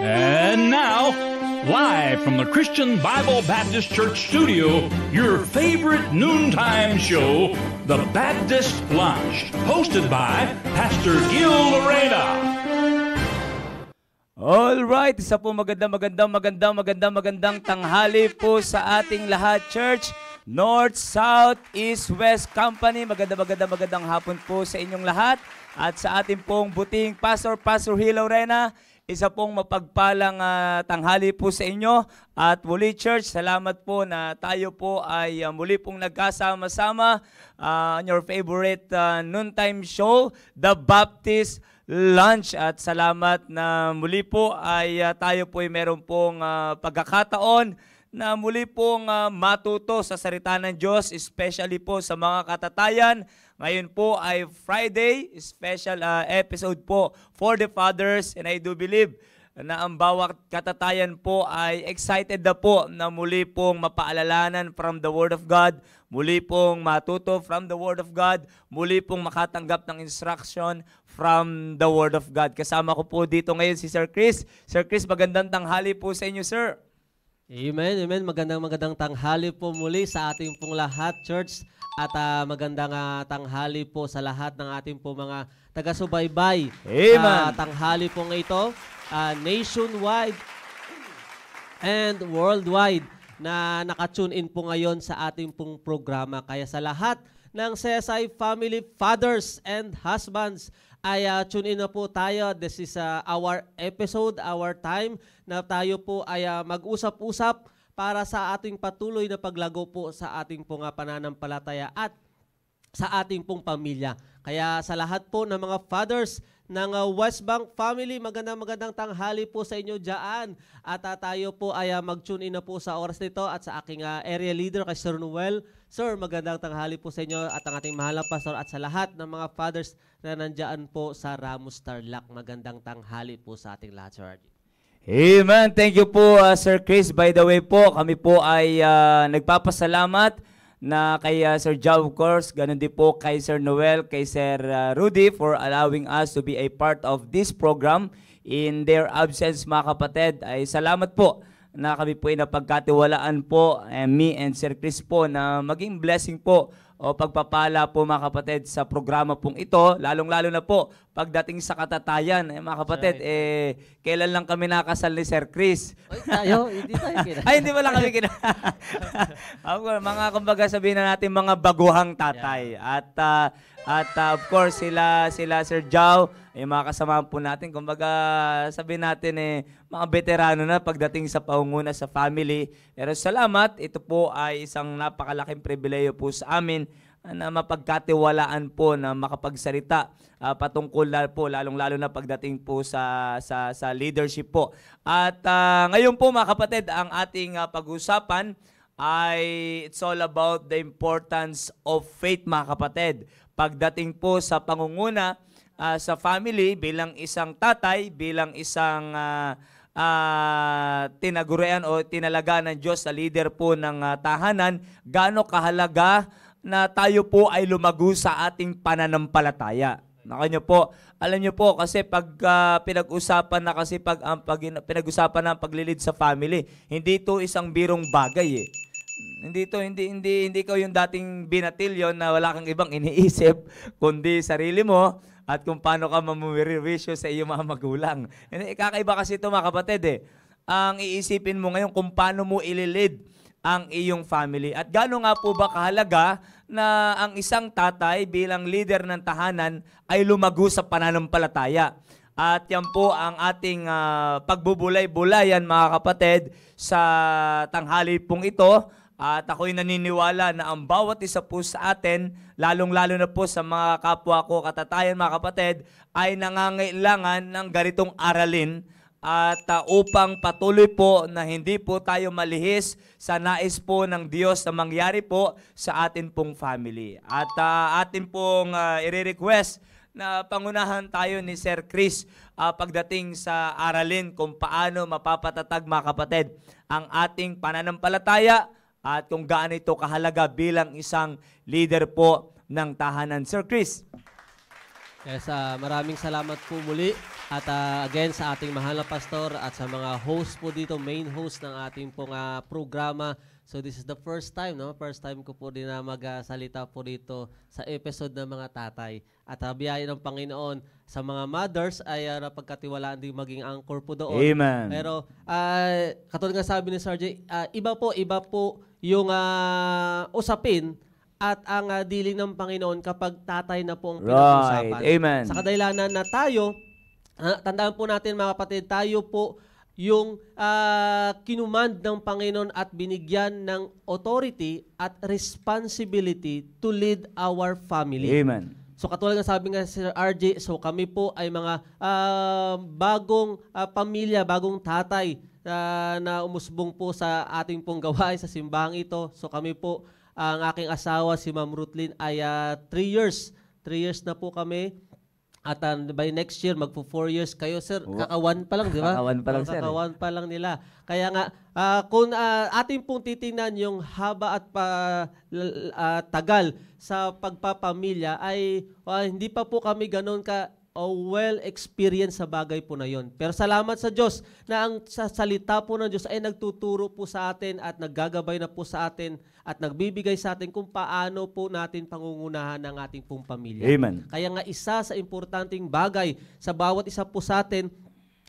And now, live from the Christian Bible Baptist Church studio, your favorite noontime show, The Baptist Lunch, hosted by Pastor Gil Lorena. All right, isa po magandang magandang magandang magandang magandang tanghali po sa ating lahat, church. North, South, East, West Company. Maganda, maganda, magandang hapon po sa inyong lahat at sa ating pong buting Pastor, Pastor Hilo Rena. Isa pong mapagpalang uh, tanghali po sa inyo at muli church, salamat po na tayo po ay uh, muli pong nagkasama-sama uh, on your favorite uh, noontime show, The Baptist lunch at salamat na muli po ay uh, tayo po ay meron pong uh, pagkakataon na muli pong uh, matuto sa salita ng Diyos, especially po sa mga katatayan ngayon po ay Friday, special uh, episode po for the fathers and I do believe na ang bawat katatayan po ay excited na po na muli pong mapaalalanan from the Word of God, muli pong matuto from the Word of God, muli pong makatanggap ng instruction from the Word of God. Kasama ko po dito ngayon si Sir Chris. Sir Chris, magandang tanghali po sa inyo, sir. Amen, amen. Magandang magandang tanghali po muli sa ating pong lahat, church. At uh, magandang uh, tanghali po sa lahat ng ating po mga taga-subaybay. Amen. Uh, tanghali po ito, uh, nationwide and worldwide na nakatune in po ngayon sa ating pong programa. Kaya sa lahat ng CSI Family Fathers and Husbands, ay uh, tune in na po tayo. This is uh, our episode, our time na tayo po ay uh, mag-usap-usap para sa ating patuloy na paglago po sa ating pong uh, pananampalataya at sa ating pong pamilya. Kaya sa lahat po ng mga fathers ng uh, West Bank family, magandang magandang tanghali po sa inyo dyan. At uh, tayo po ay uh, mag-tune in na po sa oras nito at sa aking uh, area leader kay Sir Noel. Sir, magandang tanghali po sa inyo at ang ating mahal na pastor at sa lahat ng mga fathers na nandyan po sa Ramos Tarlac. Magandang tanghali po sa ating lahat, Sir Arjun. Amen. Thank you po, uh, Sir Chris. By the way po, kami po ay uh, nagpapasalamat na kay uh, Sir Jow course, ganun din po kay Sir Noel, kay Sir uh, Rudy for allowing us to be a part of this program in their absence mga kapatid. Ay salamat po na kami po ay napagkatiwalaan po, eh, me and Sir Chris po, na maging blessing po o pagpapala po mga kapatid sa programa pong ito, lalong-lalo na po pagdating sa katatayan, eh, mga kapatid, right. eh, kailan lang kami nakasal ni Sir Chris? Oy, tayo, hindi tayo kinakasal. Ay, hindi pala kami kinakasal. mga kumbaga sabihin na natin mga baguhang tatay. Yeah. At, uh, at uh, of course, sila, sila Sir Jao, ay mga kasama po natin, kumbaga sabi natin eh, mga veterano na pagdating sa paunguna sa family. Pero salamat, ito po ay isang napakalaking pribileyo po sa amin ah, na mapagkatiwalaan po na makapagsalita uh, patungkol na po lalong-lalo na pagdating po sa sa sa leadership po. At uh, ngayon po mga kapatid, ang ating uh, pag-usapan ay it's all about the importance of faith mga kapatid. Pagdating po sa pangunguna uh, sa family bilang isang tatay, bilang isang uh, uh, tinagurian o tinalaga ng Diyos sa leader po ng uh, tahanan, gaano kahalaga na tayo po ay lumago sa ating pananampalataya. Naka po, alam niyo po kasi pag uh, pinag-usapan na kasi pag, um, pag pinag-usapan ng ang paglilid sa family, hindi ito isang birong bagay eh. Hindi to hindi hindi hindi ka yung dating binatilyon na wala kang ibang iniisip kundi sarili mo at kung paano ka mamuwirisyo sa iyong mga magulang. And, eh, kakaiba kasi ito mga kapatid eh. Ang iisipin mo ngayon kung paano mo ililid ang iyong family. At gano'n nga po ba kahalaga na ang isang tatay bilang leader ng tahanan ay lumago sa pananampalataya. At yan po ang ating uh, pagbubulay-bulayan mga kapatid sa tanghali pong ito at ako'y naniniwala na ang bawat isa po sa atin, lalong-lalo na po sa mga kapwa ko, katatayan, mga kapatid, ay nangangailangan ng ganitong aralin at uh, upang patuloy po na hindi po tayo malihis sa nais po ng Diyos na mangyari po sa atin pong family. At uh, atin pong uh, ah, i-request na pangunahan tayo ni Sir Chris uh, pagdating sa aralin kung paano mapapatatag mga kapatid ang ating pananampalataya at kung gaano ito kahalaga bilang isang leader po ng tahanan. Sir Chris. Yes, uh, maraming salamat po muli at uh, again sa ating mahal na pastor at sa mga host po dito, main host ng ating pong uh, programa So this is the first time, no? First time ko po din na magsalita po dito sa episode ng mga tatay. At habiyahin ng Panginoon sa mga mothers ay uh, ah, pagkatiwalaan din maging anchor po doon. Amen. Pero uh, katulad nga sabi ni Sir J, uh, ah, iba po, iba po yung uh, usapin at ang uh, diling ng Panginoon kapag tatay na po ang pinag-usapan. Right. Amen. Sa kadahilanan na tayo, uh, tandaan po natin mga kapatid, tayo po yung uh, kinumand ng Panginoon at binigyan ng authority at responsibility to lead our family. Amen. So katulad ng sabi nga Sir RJ, so kami po ay mga uh, bagong uh, pamilya, bagong tatay uh, na umusbong po sa ating pong gawain sa simbahang ito. So kami po, ang aking asawa si Ma'am Rutlin ay 3 uh, years. 3 years na po kami at um, by next year, magpo 4 years kayo, sir. Oh. Kakawan pa lang, di ba? Kakawan pa lang, sir. Eh. Kakawan pa lang nila. Kaya nga, uh, kung uh, atin pong titingnan yung haba at pa, uh, tagal sa pagpapamilya, ay uh, hindi pa po kami ganoon ka o well-experienced sa bagay po na yon. Pero salamat sa Diyos na ang sa salita po ng Diyos ay nagtuturo po sa atin at naggagabay na po sa atin at nagbibigay sa atin kung paano po natin pangungunahan ang ating pong pamilya. Amen. Kaya nga isa sa importanteng bagay sa bawat isa po sa atin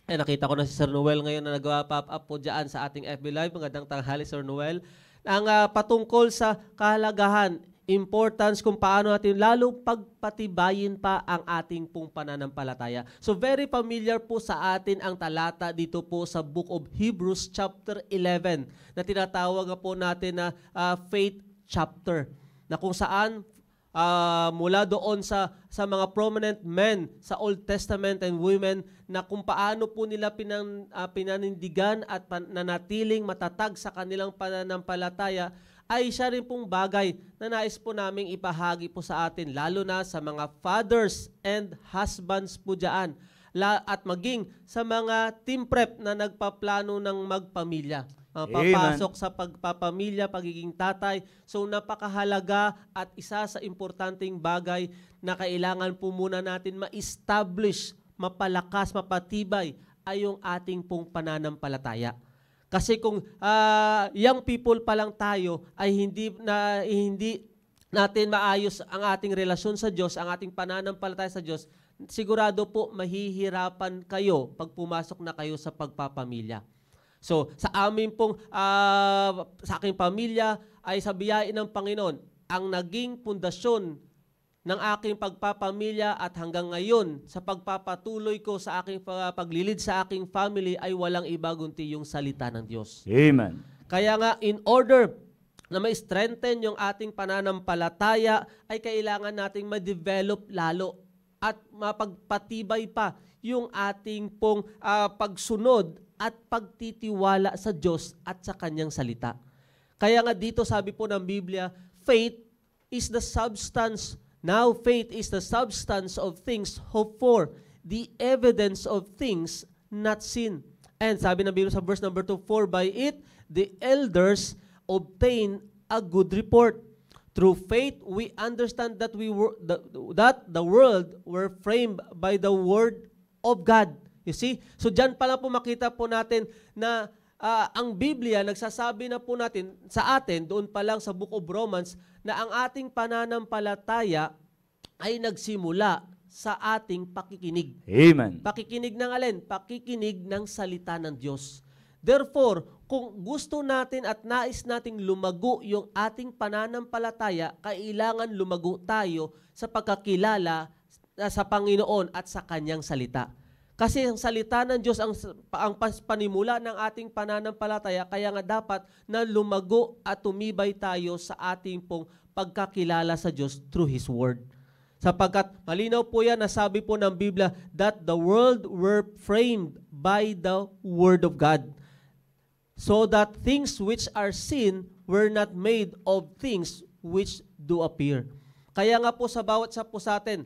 ay nakita ko na si Sir Noel ngayon na nagwa pop up po dyan sa ating FB Live. Magandang tanghali, Sir Noel ang uh, patungkol sa kahalagahan importance kung paano natin lalo pagpatibayin pa ang ating pong pananampalataya. So very familiar po sa atin ang talata dito po sa Book of Hebrews chapter 11 na tinatawag po natin na uh, faith chapter na kung saan uh, mula doon sa sa mga prominent men sa Old Testament and women na kung paano po nila pinan, uh, ah, pinanindigan at pananatiling matatag sa kanilang pananampalataya ay siya rin pong bagay na nais po naming ipahagi po sa atin, lalo na sa mga fathers and husbands po dyan, at maging sa mga team prep na nagpaplano ng magpamilya. Uh, papasok sa pagpapamilya, pagiging tatay. So napakahalaga at isa sa importanteng bagay na kailangan po muna natin ma-establish, mapalakas, mapatibay ay yung ating pong pananampalataya. Kasi kung uh, young people pa lang tayo ay hindi na hindi natin maayos ang ating relasyon sa Diyos, ang ating pananampalataya sa Diyos, sigurado po mahihirapan kayo pag pumasok na kayo sa pagpapamilya. So, sa amin pong, uh, sa aking pamilya, ay sa ng Panginoon, ang naging pundasyon ng aking pagpapamilya at hanggang ngayon sa pagpapatuloy ko sa aking paglilid sa aking family ay walang iba kundi yung salita ng Diyos. Amen. Kaya nga in order na ma-strengthen yung ating pananampalataya ay kailangan nating ma-develop lalo at mapagpatibay pa yung ating pong uh, pagsunod at pagtitiwala sa Diyos at sa kanyang salita. Kaya nga dito sabi po ng Biblia, faith is the substance Now faith is the substance of things hoped for, the evidence of things not seen. And sabi ng Biblia sa verse number 2, For by it the elders obtain a good report. Through faith we understand that we were the, that the world were framed by the word of God. You see? So diyan pala po makita po natin na uh, ang Biblia nagsasabi na po natin sa atin doon pa lang sa Book of Romans na ang ating pananampalataya ay nagsimula sa ating pakikinig. Amen. Pakikinig ng alin? Pakikinig ng salita ng Diyos. Therefore, kung gusto natin at nais nating lumago yung ating pananampalataya, kailangan lumago tayo sa pagkakilala ah, sa Panginoon at sa Kanyang salita. Kasi ang salita ng Diyos ang, ang panimula ng ating pananampalataya, kaya nga dapat na lumago at tumibay tayo sa ating pong pagkakilala sa Diyos through His Word. Sapagkat malinaw po yan, nasabi po ng Biblia that the world were framed by the Word of God. So that things which are seen were not made of things which do appear. Kaya nga po sa bawat sa po sa atin,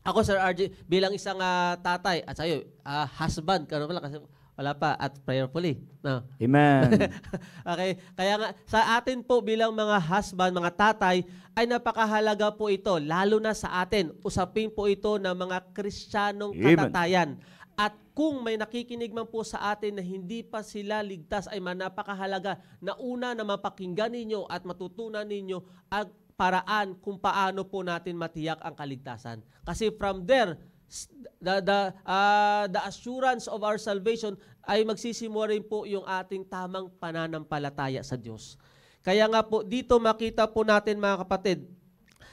ako Sir RJ, bilang isang uh, tatay, at sa'yo, uh, husband, ka naman lang, kasi wala pa at prayerfully. No. Amen. okay, kaya nga sa atin po bilang mga husband, mga tatay ay napakahalaga po ito lalo na sa atin. Usapin po ito ng mga Kristiyanong katatayan. At kung may nakikinig man po sa atin na hindi pa sila ligtas ay manapakahalaga na una na mapakinggan ninyo at matutunan ninyo ang paraan kung paano po natin matiyak ang kaligtasan. Kasi from there, the, the, uh, the assurance of our salvation ay magsisimula rin po yung ating tamang pananampalataya sa Diyos. Kaya nga po dito makita po natin mga kapatid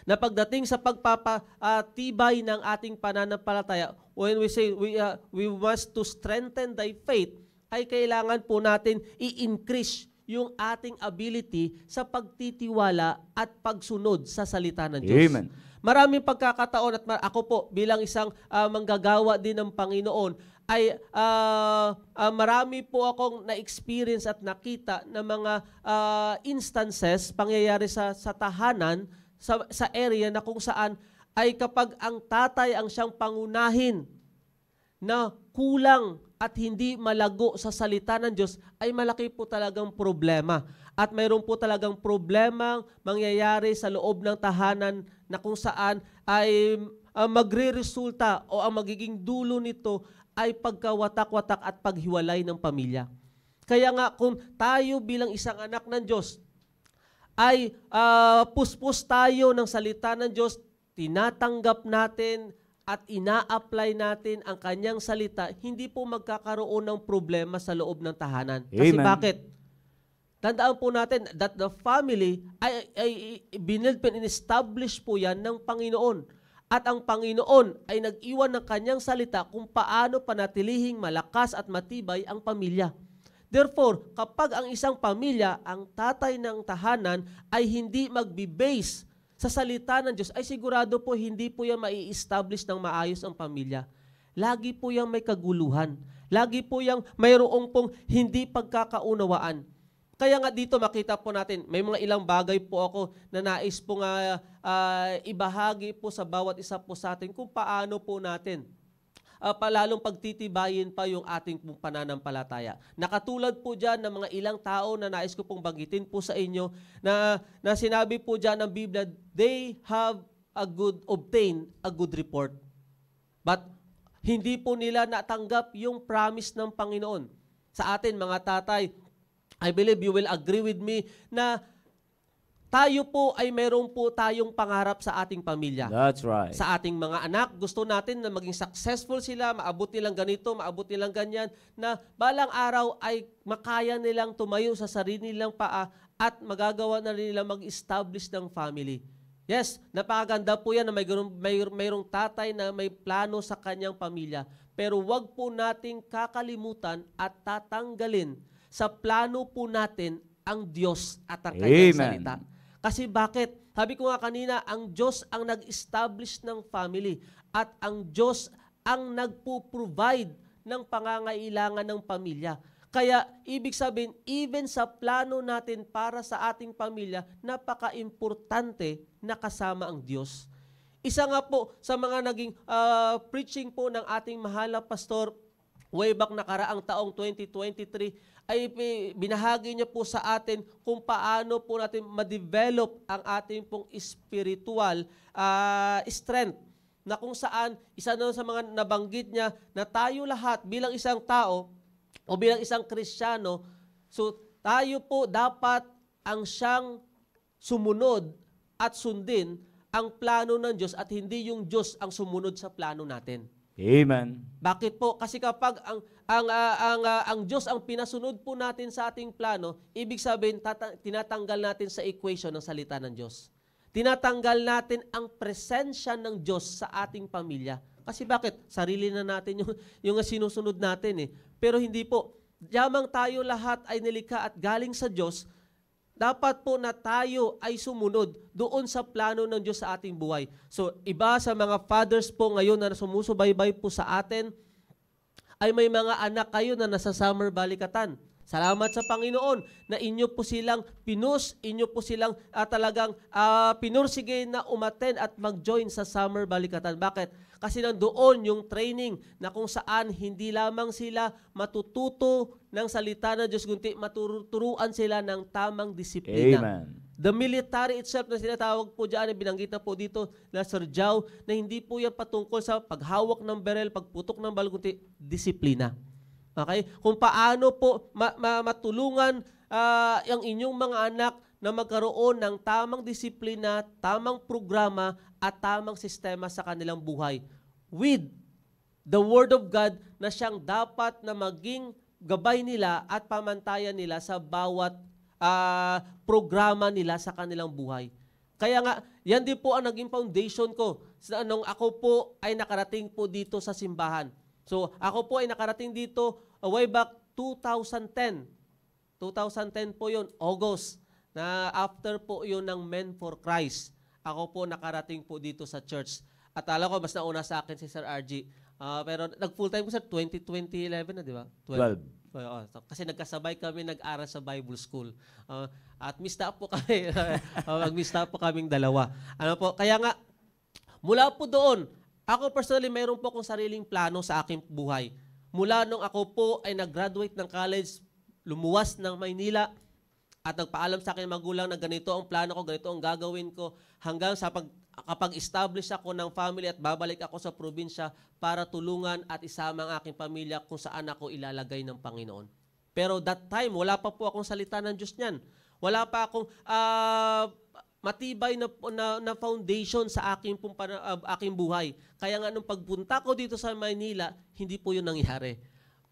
na pagdating sa pagpapatibay ah, ng ating pananampalataya, when we say we, uh, we must to strengthen thy faith, ay kailangan po natin i-increase yung ating ability sa pagtitiwala at pagsunod sa salita ng Diyos. Amen. Maraming pagkakataon at mar- ako po bilang isang uh, manggagawa din ng Panginoon ay uh, uh, marami po akong na-experience at nakita na mga uh, instances pangyayari sa sa tahanan sa sa area na kung saan ay kapag ang tatay ang siyang pangunahin na kulang at hindi malago sa salita ng Diyos ay malaki po talagang problema. At mayroon po talagang problema mangyayari sa loob ng tahanan na kung saan ay uh, magre-resulta o ang magiging dulo nito ay pagkawatak-watak at paghiwalay ng pamilya. Kaya nga kung tayo bilang isang anak ng Diyos ay uh, puspos tayo ng salita ng Diyos, tinatanggap natin at ina-apply natin ang kanyang salita, hindi po magkakaroon ng problema sa loob ng tahanan. Kasi Amen. bakit? Tandaan po natin that the family ay, ay, ay and establish po yan ng Panginoon. At ang Panginoon ay nag-iwan ng kanyang salita kung paano panatilihing malakas at matibay ang pamilya. Therefore, kapag ang isang pamilya, ang tatay ng tahanan ay hindi magbe-base sa salita ng Diyos, ay sigurado po hindi po yan mai-establish ng maayos ang pamilya. Lagi po yung may kaguluhan. Lagi po yung mayroong pong hindi pagkakaunawaan. Kaya nga dito makita po natin, may mga ilang bagay po ako na nais po nga uh, ah, ibahagi po sa bawat isa po sa atin kung paano po natin uh, ah, palalong pagtitibayin pa yung ating pong pananampalataya. Nakatulad po dyan ng mga ilang tao na nais ko pong banggitin po sa inyo na, na sinabi po dyan ng Biblia, they have a good, obtain a good report. But hindi po nila natanggap yung promise ng Panginoon. Sa atin mga tatay, I believe you will agree with me na tayo po ay meron po tayong pangarap sa ating pamilya. That's right. Sa ating mga anak, gusto natin na maging successful sila, maabot nilang ganito, maabot nilang ganyan, na balang araw ay makaya nilang tumayo sa sarili nilang paa at magagawa na rin nilang mag-establish ng family. Yes, napakaganda po yan na may, may, mayroong tatay na may plano sa kanyang pamilya. Pero wag po nating kakalimutan at tatanggalin sa plano po natin ang Diyos at ang kanyang salita. Kasi bakit? Sabi ko nga kanina, ang Diyos ang nag-establish ng family at ang Diyos ang nagpo-provide ng pangangailangan ng pamilya. Kaya ibig sabihin, even sa plano natin para sa ating pamilya, napaka-importante na kasama ang Diyos. Isa nga po sa mga naging uh, preaching po ng ating mahal na pastor way back nakaraang taong 2023, ay binahagi niya po sa atin kung paano po natin ma-develop ang ating pong spiritual uh, strength na kung saan isa na sa mga nabanggit niya na tayo lahat bilang isang tao o bilang isang Kristiyano, so tayo po dapat ang siyang sumunod at sundin ang plano ng Diyos at hindi yung Diyos ang sumunod sa plano natin. Amen. Bakit po? Kasi kapag ang ang uh, ang uh, ang Diyos ang pinasunod po natin sa ating plano, ibig sabihin tata- tinatanggal natin sa equation ng salita ng Diyos. Tinatanggal natin ang presensya ng Diyos sa ating pamilya. Kasi bakit? Sarili na natin yung yung sinusunod natin eh. Pero hindi po. Yamang tayo lahat ay nilikha at galing sa Diyos, dapat po na tayo ay sumunod doon sa plano ng Diyos sa ating buhay. So, iba sa mga fathers po ngayon na sumusubaybay po sa atin, ay may mga anak kayo na nasa summer balikatan. Salamat sa Panginoon na inyo po silang pinus, inyo po silang uh, talagang uh, ah, pinursige na umaten at mag-join sa summer balikatan. Bakit? Kasi nandoon yung training na kung saan hindi lamang sila matututo ng salita ng Diyos, kundi matuturuan sila ng tamang disiplina. Amen. The military itself na sinatawag po dyan, binanggit na po dito na Sir Jao, na hindi po yan patungkol sa paghawak ng barel, pagputok ng bal, kundi disiplina. Okay? Kung paano po ma- ma- matulungan uh, ang inyong mga anak na magkaroon ng tamang disiplina, tamang programa at tamang sistema sa kanilang buhay with the Word of God na siyang dapat na maging gabay nila at pamantayan nila sa bawat uh, programa nila sa kanilang buhay. Kaya nga, yan din po ang naging foundation ko sa anong ako po ay nakarating po dito sa simbahan. So, ako po ay nakarating dito uh, way back 2010. 2010 po yon August na after po yun ng Men for Christ, ako po nakarating po dito sa church. At alam ko, mas nauna sa akin si Sir RG. Uh, ah, pero nag-full time ko sir, 20, 2011 na, di ba? 12. 12. kasi nagkasabay kami nag-aral sa Bible school. Uh, at miss po kami. uh, mag-miss po kaming dalawa. Ano po, kaya nga, mula po doon, ako personally, mayroon po akong sariling plano sa aking buhay. Mula nung ako po ay nag-graduate ng college, lumuwas ng Maynila, at nagpaalam sa akin magulang na ganito ang plano ko, ganito ang gagawin ko hanggang sa pag, kapag establish ako ng family at babalik ako sa probinsya para tulungan at isama ang aking pamilya kung saan ako ilalagay ng Panginoon. Pero that time, wala pa po akong salita ng Diyos niyan. Wala pa akong uh, matibay na, na, na foundation sa aking, pong, uh, aking buhay. Kaya nga nung pagpunta ko dito sa Manila, hindi po yun nangyari.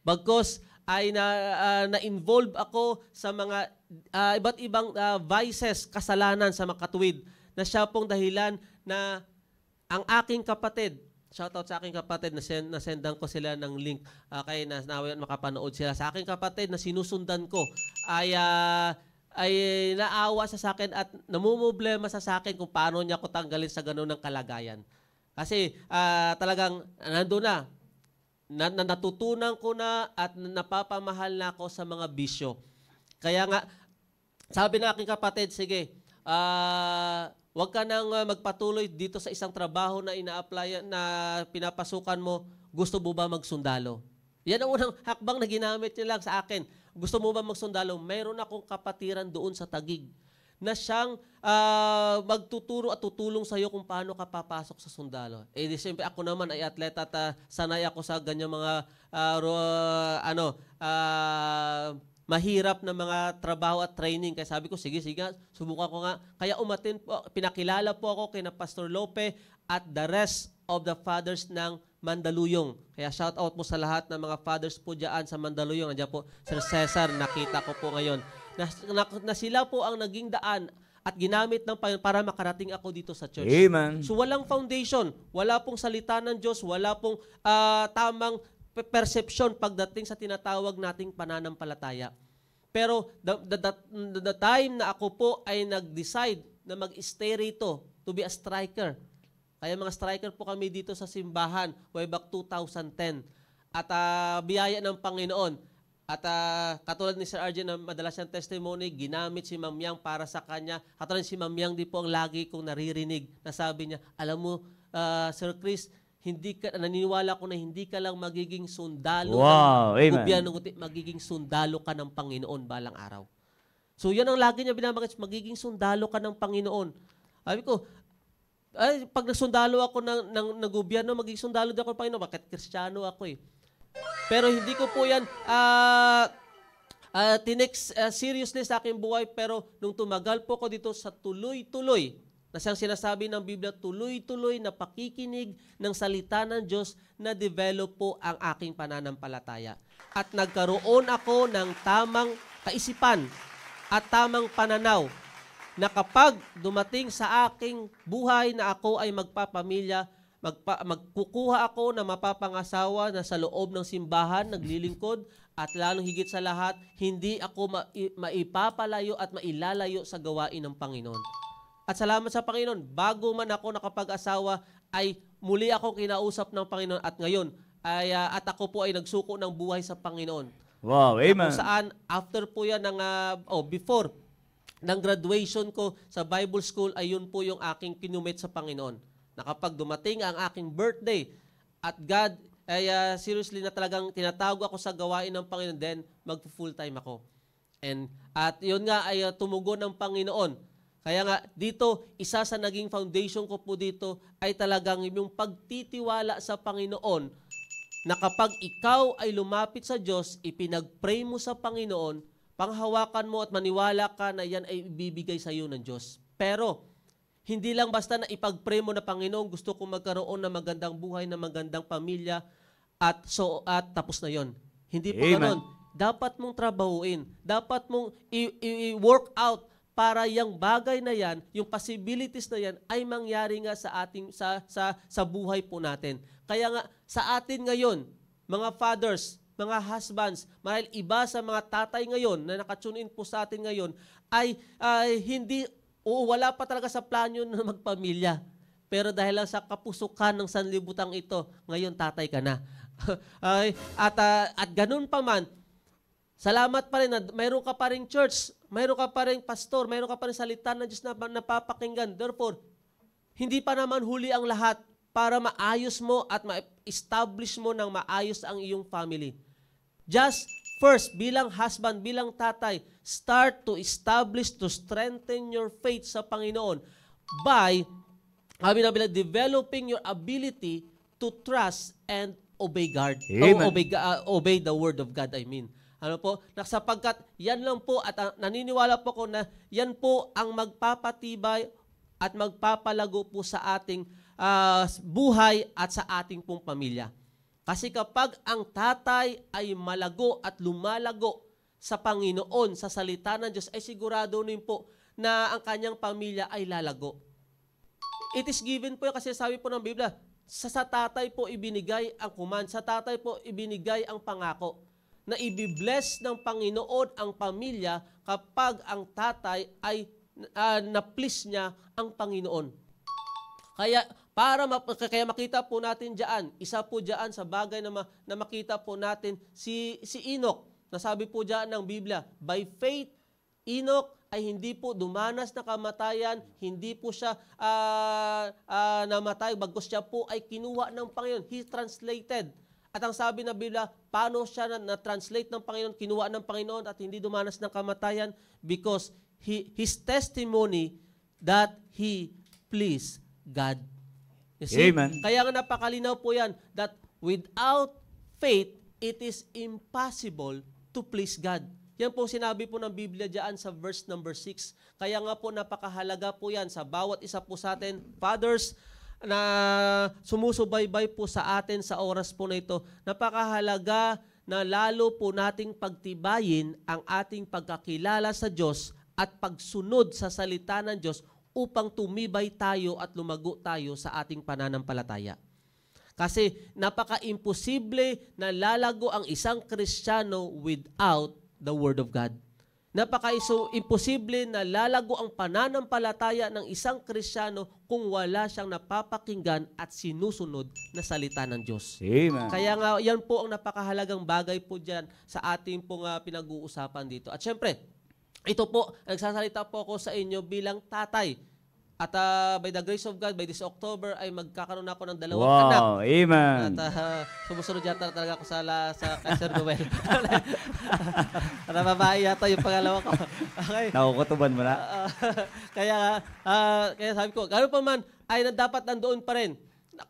Bagkos, ay na, uh, na-involve ako sa mga uh, iba't ibang uh, vices, kasalanan sa makatuwid na siya pong dahilan na ang aking kapatid, shoutout sa aking kapatid, na nasend, nasendan ko sila ng link uh, kay na nawayan makapanood sila. Sa aking kapatid na sinusundan ko ay uh, ay naawa sa akin at namumblema sa akin kung paano niya ko tanggalin sa ganun ng kalagayan. Kasi uh, talagang nandoon na, na, na natutunan ko na at napapamahal na ako sa mga bisyo. Kaya nga, sabi ng aking kapatid, sige, uh, ah, wag ka nang ah, magpatuloy dito sa isang trabaho na ina-apply, na pinapasukan mo, gusto mo ba magsundalo? Yan ang unang hakbang na ginamit nila sa akin. Gusto mo ba magsundalo? Mayroon akong kapatiran doon sa Tagig na siyang uh, magtuturo at tutulong sa iyo kung paano ka papasok sa sundalo. Eh di siyempre ako naman ay atleta at uh, sanay ako sa ganyang mga uh, ro, uh, ano uh, mahirap na mga trabaho at training. Kaya sabi ko, sige, sige, subukan ko nga. Kaya umatin po, pinakilala po ako kay na Pastor Lope at the rest of the fathers ng Mandaluyong. Kaya shout out po sa lahat ng mga fathers po dyan sa Mandaluyong. Nandiyan po, Sir Cesar, nakita ko po ngayon na, na, na sila po ang naging daan at ginamit ng Panginoon para makarating ako dito sa church. Amen. So walang foundation, wala pong salita ng Diyos, wala pong uh, tamang perception pagdating sa tinatawag nating pananampalataya. Pero the, the, the, the time na ako po ay nag-decide na mag-stay rito to be a striker. Kaya mga striker po kami dito sa simbahan way back 2010. At uh, biyaya ng Panginoon, at uh, katulad ni Sir Arjen na madalas siyang testimony, ginamit si Ma'am Yang para sa kanya. Katulad si Ma'am Yang di po ang lagi kong naririnig na sabi niya, alam mo, uh, Sir Chris, hindi ka naniniwala ko na hindi ka lang magiging sundalo wow, ng gobyerno kundi magiging sundalo ka ng Panginoon balang araw. So yan ang lagi niya binabanggit, magiging sundalo ka ng Panginoon. Sabi ko, ay, pag nasundalo ako ng, ng, ng gobyerno, magiging sundalo din ako ng Panginoon. Bakit kristyano ako eh? Pero hindi ko po yan uh, uh, tinex uh, seriously sa aking buhay pero nung tumagal po ko dito sa tuloy-tuloy na siyang sinasabi ng Biblia, tuloy-tuloy na pakikinig ng salita ng Diyos na develop po ang aking pananampalataya. At nagkaroon ako ng tamang kaisipan at tamang pananaw na kapag dumating sa aking buhay na ako ay magpapamilya, magpa, magkukuha ako na mapapangasawa na sa loob ng simbahan, naglilingkod, at lalong higit sa lahat, hindi ako ma- maipapalayo at mailalayo sa gawain ng Panginoon. At salamat sa Panginoon, bago man ako nakapag-asawa, ay muli ako kinausap ng Panginoon at ngayon, ay, uh, at ako po ay nagsuko ng buhay sa Panginoon. Wow, amen. Kung saan, after po yan ng, uh, oh, before, ng graduation ko sa Bible School, ayun po yung aking kinumit sa Panginoon na kapag dumating ang aking birthday at God ay uh, seriously na talagang tinatago ako sa gawain ng Panginoon, then mag-full time ako. And at yun nga ay uh, ah, tumugon ng Panginoon. Kaya nga dito, isa sa naging foundation ko po dito ay talagang yung pagtitiwala sa Panginoon na kapag ikaw ay lumapit sa Diyos, ipinag-pray mo sa Panginoon, panghawakan mo at maniwala ka na yan ay ibibigay sa iyo ng Diyos. Pero hindi lang basta na ipag mo na Panginoon, gusto kong magkaroon ng magandang buhay, ng magandang pamilya, at so at tapos na yon. Hindi po Amen. ganun. Dapat mong trabahuin. Dapat mong i-work out para yung bagay na yan, yung possibilities na yan ay mangyari nga sa ating sa sa sa buhay po natin. Kaya nga sa atin ngayon, mga fathers, mga husbands, marahil iba sa mga tatay ngayon na nakatune in po sa atin ngayon ay, ay hindi Oo, wala pa talaga sa plano na magpamilya. Pero dahil lang sa kapusukan ng sanlibutan ito, ngayon tatay ka na. Ay, at, uh, at ganun pa man, salamat pa rin na mayroon ka pa rin church, mayroon ka pa rin pastor, mayroon ka pa rin salita ng Diyos na napapakinggan. Therefore, hindi pa naman huli ang lahat para maayos mo at ma-establish mo ng maayos ang iyong family. Just First, bilang husband, bilang tatay, start to establish, to strengthen your faith sa Panginoon by, sabi na bilang, developing your ability to trust and obey God. Oh, Amen. Oh, obey, uh, obey the Word of God, I mean. Ano po? Sapagkat yan lang po at uh, naniniwala po ko na yan po ang magpapatibay at magpapalago po sa ating uh, buhay at sa ating pong pamilya. Kasi kapag ang tatay ay malago at lumalago sa Panginoon, sa salita ng Diyos, ay sigurado rin po na ang kanyang pamilya ay lalago. It is given po kasi sabi po ng Biblia, sa, sa tatay po ibinigay ang kuman, sa tatay po ibinigay ang pangako na ibibless ng Panginoon ang pamilya kapag ang tatay ay uh, na-please niya ang Panginoon. Kaya para kaya makita po natin diyan, isa po diyan sa bagay na, ma- na makita po natin si si Enoch. Nasabi po diyan ng Biblia, by faith Enoch ay hindi po dumanas na kamatayan, hindi po siya uh, uh, namatay, bagkus siya po ay kinuha ng Panginoon. He translated. At ang sabi ng Biblia, paano siya na-translate na ng Panginoon, kinuha ng Panginoon at hindi dumanas ng kamatayan? Because he, his testimony that he pleased God You see? Amen. Kaya nga napakalinaw po yan that without faith, it is impossible to please God. Yan po sinabi po ng Biblia diyan sa verse number 6. Kaya nga po napakahalaga po yan sa bawat isa po sa atin, fathers, na sumusubaybay po sa atin sa oras po na ito. Napakahalaga na lalo po nating pagtibayin ang ating pagkakilala sa Diyos at pagsunod sa salita ng Diyos upang tumibay tayo at lumago tayo sa ating pananampalataya. Kasi napaka-imposible na lalago ang isang Kristiyano without the Word of God. Napaka imposible na lalago ang pananampalataya ng isang Kristiyano kung wala siyang napapakinggan at sinusunod na salita ng Diyos. Amen. Kaya nga yan po ang napakahalagang bagay po diyan sa ating pong uh, pinag-uusapan dito. At syempre, ito po, nagsasalita po ako sa inyo bilang tatay. At uh, by the grace of God, by this October ay magkakaroon na ako ng dalawang wow, anak. Wow, amen. At uh, sumusunod yata talaga ako sa, la, sa kay Sir Noel. Para babae yata yung pangalawa ko. Okay. Nakukutuban mo na. Uh, uh, kaya, uh, kaya sabi ko, gano'n pa man, ay dapat nandoon pa rin.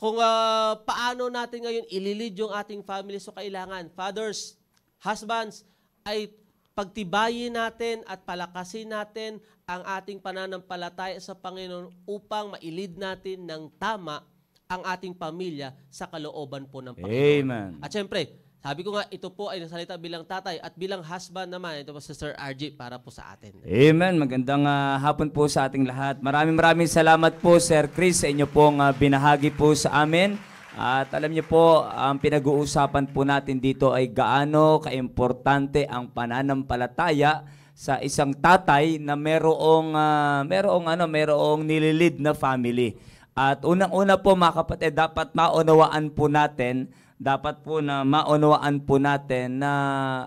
Kung uh, paano natin ngayon ililid yung ating family so kailangan. Fathers, husbands, ay pagtibayin natin at palakasin natin ang ating pananampalataya sa Panginoon upang mailid natin ng tama ang ating pamilya sa kalooban po ng Panginoon. Amen. At syempre, sabi ko nga, ito po ay nasalita bilang tatay at bilang husband naman. Ito po si Sir RJ para po sa atin. Amen. Magandang uh, hapon po sa ating lahat. Maraming maraming salamat po Sir Chris sa inyo pong uh, binahagi po sa amin. At alam niyo po, ang pinag-uusapan po natin dito ay gaano kaimportante ang pananampalataya sa isang tatay na merong uh, merong ano, merong nililid na family. At unang-una po mga kapatid, dapat maunawaan po natin, dapat po na maunawaan po natin na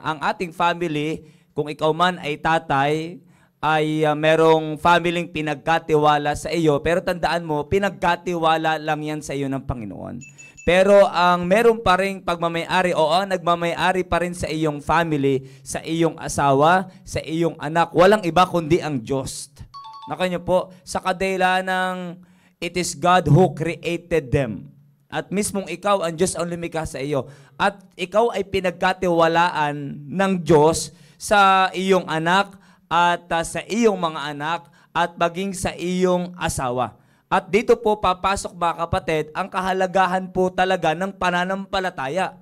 ang ating family, kung ikaw man ay tatay, ay uh, merong familing pinagkatiwala sa iyo, pero tandaan mo, pinagkatiwala lang yan sa iyo ng Panginoon. Pero ang meron pa rin pagmamayari o ang nagmamayari pa rin sa iyong family, sa iyong asawa, sa iyong anak, walang iba kundi ang Diyos. Naka niyo po, sa kadela ng it is God who created them. At mismong ikaw, ang Diyos ang lumikha sa iyo. At ikaw ay pinagkatiwalaan ng Diyos sa iyong anak at uh, sa iyong mga anak at maging sa iyong asawa. At dito po papasok mga kapatid ang kahalagahan po talaga ng pananampalataya.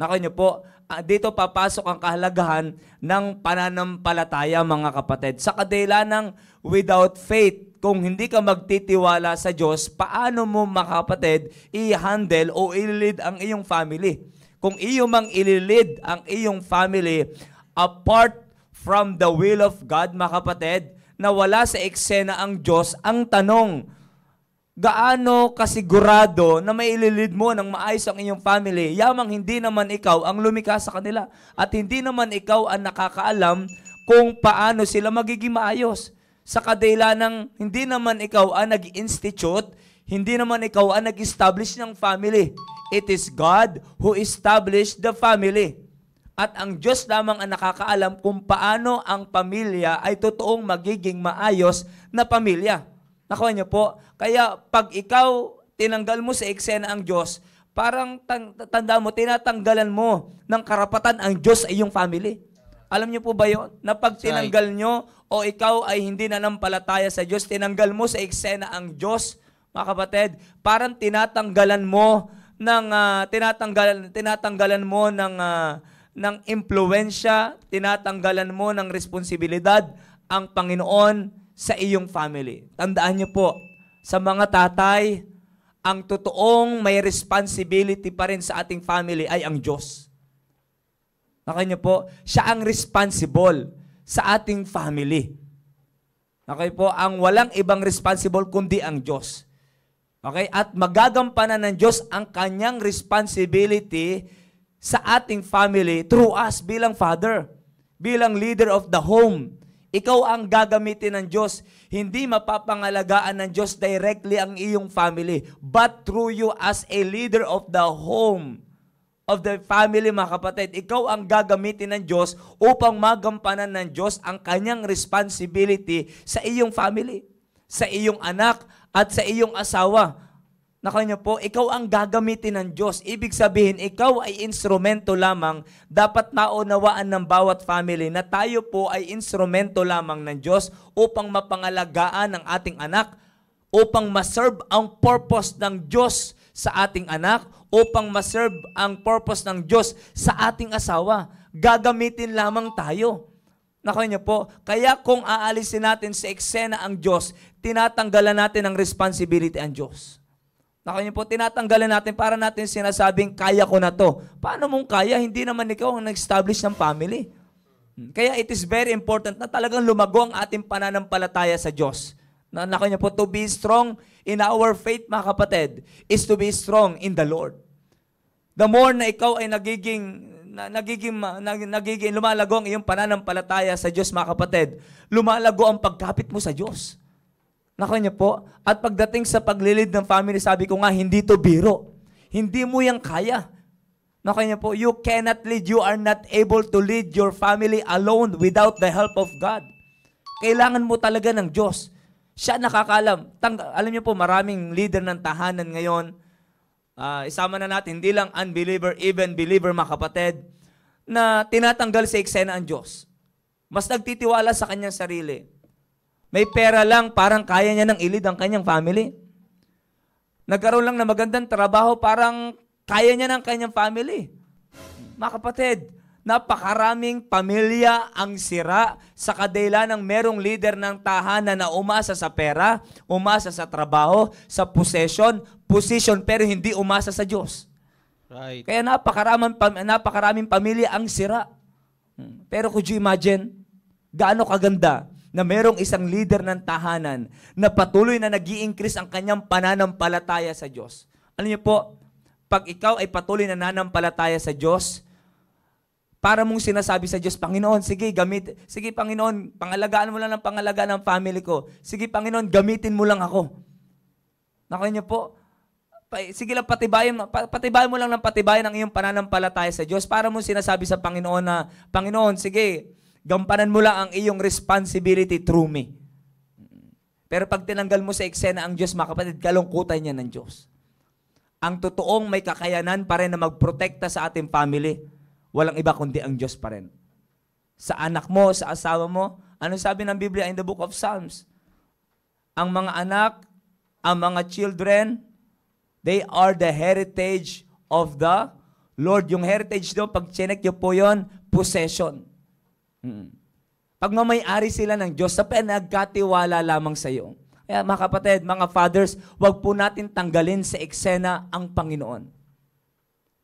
Nako niyo po, ah, dito papasok ang kahalagahan ng pananampalataya mga kapatid. Sa kadila ng without faith, kung hindi ka magtitiwala sa Diyos, paano mo mga kapatid i-handle o ililid ang iyong family? Kung iyo mang ililid ang iyong family apart from the will of God, mga kapatid, na wala sa eksena ang Diyos, ang tanong, gaano kasigurado na maililid mo ng maayos ang iyong family, yamang hindi naman ikaw ang lumika sa kanila at hindi naman ikaw ang nakakaalam kung paano sila magiging maayos. Sa kadila ng hindi naman ikaw ang nag-institute, hindi naman ikaw ang nag-establish ng family. It is God who established the family. At ang Diyos lamang ang nakakaalam kung paano ang pamilya ay totoong magiging maayos na pamilya. Nakuha niyo po? Kaya pag ikaw tinanggal mo sa eksena ang Diyos, parang tanda mo, tinatanggalan mo ng karapatan ang Diyos sa iyong family. Alam niyo po ba yun? Na pag tinanggal nyo o ikaw ay hindi na nanampalataya sa Diyos, tinanggal mo sa eksena ang Diyos, mga kapatid, parang tinatanggalan mo ng uh, tinatanggalan tinatanggalan mo ng uh, ng impluwensya, tinatanggalan mo ng responsibilidad ang Panginoon sa iyong family. Tandaan niyo po, sa mga tatay, ang totoong may responsibility pa rin sa ating family ay ang Diyos. Nakaya niyo po, siya ang responsible sa ating family. Okay po, ang walang ibang responsible kundi ang Diyos. Okay? At magagampanan ng Diyos ang kanyang responsibility sa ating family through us bilang father, bilang leader of the home, ikaw ang gagamitin ng Diyos. Hindi mapapangalagaan ng Diyos directly ang iyong family, but through you as a leader of the home of the family, mga kapatid. Ikaw ang gagamitin ng Diyos upang magampanan ng Diyos ang kanyang responsibility sa iyong family, sa iyong anak, at sa iyong asawa. Nakalinyo po, ikaw ang gagamitin ng Diyos. Ibig sabihin, ikaw ay instrumento lamang. Dapat naunawaan ng bawat family na tayo po ay instrumento lamang ng Diyos upang mapangalagaan ang ating anak, upang maserve ang purpose ng Diyos sa ating anak, upang maserve ang purpose ng Diyos sa ating asawa. Gagamitin lamang tayo. Nakuha niyo po, kaya kung aalisin natin sa eksena ang Diyos, tinatanggalan natin ang responsibility ang Diyos. Nako yun po, tinatanggalan natin para natin sinasabing kaya ko na to. Paano mong kaya? Hindi naman ikaw ang nag-establish ng family. Hmm. Kaya it is very important na talagang lumago ang ating pananampalataya sa Diyos. Na, nako niyo po, to be strong in our faith, mga kapatid, is to be strong in the Lord. The more na ikaw ay nagiging na, nagiging, na, nagiging lumalago ang iyong pananampalataya sa Diyos, mga kapatid, lumalago ang pagkapit mo sa Diyos. Nako niyo po. At pagdating sa paglilid ng family, sabi ko nga, hindi to biro. Hindi mo yan kaya. Nako niyo po, you cannot lead, you are not able to lead your family alone without the help of God. Kailangan mo talaga ng Diyos. Siya nakakalam. Tang alam niyo po, maraming leader ng tahanan ngayon. Uh, isama na natin, hindi lang unbeliever, even believer, mga kapatid, na tinatanggal sa eksena ang Diyos. Mas nagtitiwala sa kanyang sarili may pera lang, parang kaya niya ng ilid ang kanyang family. Nagkaroon lang na magandang trabaho, parang kaya niya ng kanyang family. Mga kapatid, napakaraming pamilya ang sira sa kadela ng merong leader ng tahanan na umasa sa pera, umasa sa trabaho, sa possession, position, pero hindi umasa sa Diyos. Right. Kaya napakaraming, napakaraming pamilya ang sira. Hmm. Pero could you imagine, gaano kaganda na merong isang leader ng tahanan na patuloy na nag increase ang kanyang pananampalataya sa Diyos. Ano niyo po, pag ikaw ay patuloy na nanampalataya sa Diyos, para mong sinasabi sa Diyos, Panginoon, sige, gamit, sige, Panginoon, pangalagaan mo lang ang pangalagaan ng family ko. Sige, Panginoon, gamitin mo lang ako. Nakuha niyo po, sige lang patibayin, patibayin mo lang ng patibayin ang iyong pananampalataya sa Diyos para mong sinasabi sa Panginoon na, Panginoon, sige, Gampanan mo lang ang iyong responsibility through me. Pero pag tinanggal mo sa eksena ang Diyos, mga kapatid, kalungkutan niya ng Diyos. Ang totoong may kakayanan pa rin na magprotekta sa ating family, walang iba kundi ang Diyos pa rin. Sa anak mo, sa asawa mo, ano sabi ng Biblia in the book of Psalms? Ang mga anak, ang mga children, they are the heritage of the Lord. Yung heritage doon, pag chinek nyo po yon possession. Mm-mm. Pagmamayari sila ng Diyos sa pinagkatiwala lamang sa iyo. Kaya mga kapatid, mga fathers, wag po natin tanggalin sa eksena ang Panginoon.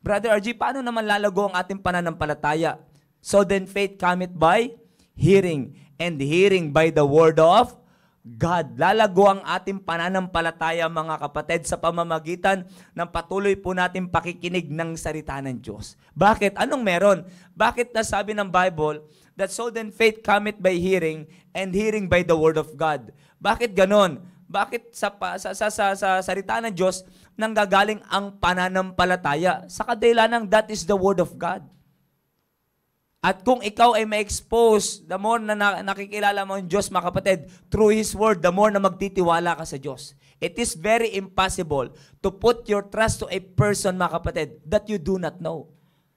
Brother RG, paano naman lalago ang ating pananampalataya? So then faith cometh by hearing, and hearing by the word of God. Lalago ang ating pananampalataya mga kapatid sa pamamagitan ng patuloy po natin pakikinig ng salita ng Diyos. Bakit? Anong meron? Bakit nasabi ng Bible, that so then faith cometh by hearing, and hearing by the word of God. Bakit ganon? Bakit sa, sa, sa, sa, sa salita ng Diyos nanggagaling ang pananampalataya? Sa kadahilanan, that is the word of God. At kung ikaw ay ma-expose, the more na nakikilala mo ang Diyos, mga kapatid, through His Word, the more na magtitiwala ka sa Diyos. It is very impossible to put your trust to a person, mga kapatid, that you do not know.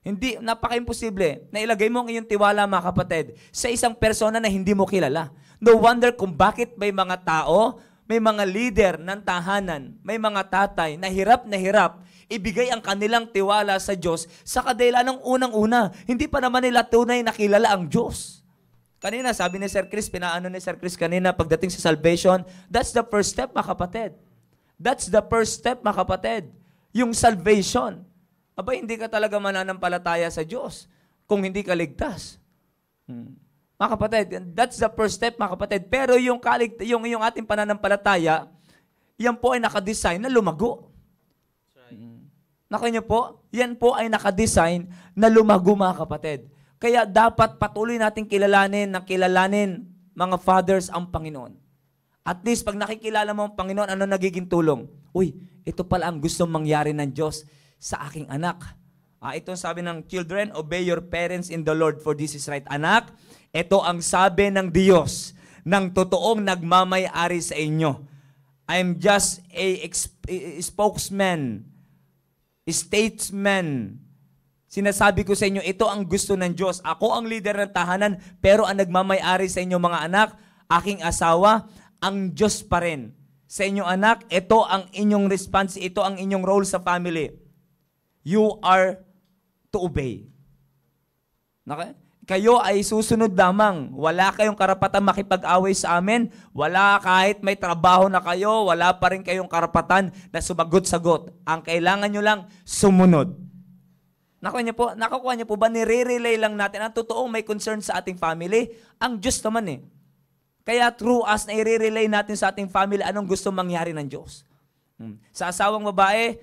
Hindi, napaka-imposible na ilagay mo ang iyong tiwala, mga kapatid, sa isang persona na hindi mo kilala. No wonder kung bakit may mga tao, may mga leader ng tahanan, may mga tatay na hirap na hirap ibigay ang kanilang tiwala sa Diyos sa kadahilan ng unang-una. Hindi pa naman nila tunay na kilala ang Diyos. Kanina, sabi ni Sir Chris, pinaano ni Sir Chris kanina pagdating sa salvation, that's the first step, mga kapatid. That's the first step, mga kapatid. Yung salvation aba hindi ka talaga mananampalataya sa Diyos kung hindi ka ligtas. Hmm. Mga kapatid, that's the first step mga kapatid. Pero yung, kalig, yung, yung ating pananampalataya, yan po ay nakadesign na lumago. Right. Hmm. niyo po, yan po ay nakadesign na lumago mga kapatid. Kaya dapat patuloy nating kilalanin na kilalanin mga fathers ang Panginoon. At least pag nakikilala mo ang Panginoon, ano nagiging tulong? Uy, ito pala ang gusto mangyari ng Diyos sa aking anak. Ah, ito sabi ng children, obey your parents in the Lord for this is right. Anak, ito ang sabi ng Diyos ng totoong nagmamay-ari sa inyo. I'm just a, a spokesman, a statesman. Sinasabi ko sa inyo, ito ang gusto ng Diyos. Ako ang leader ng tahanan, pero ang nagmamay-ari sa inyo mga anak, aking asawa, ang Diyos pa rin. Sa inyo anak, ito ang inyong response, ito ang inyong role sa family you are to obey. Okay? Kayo ay susunod lamang. Wala kayong karapatan makipag-away sa amin. Wala kahit may trabaho na kayo, wala pa rin kayong karapatan na sumagot-sagot. Ang kailangan nyo lang, sumunod. Nakuha niyo po, nakukuha niyo po ba, nire-relay lang natin ang totoong may concern sa ating family? Ang Diyos naman eh. Kaya through us, nire-relay natin sa ating family anong gusto mangyari ng Diyos. Hmm. Sa asawang babae,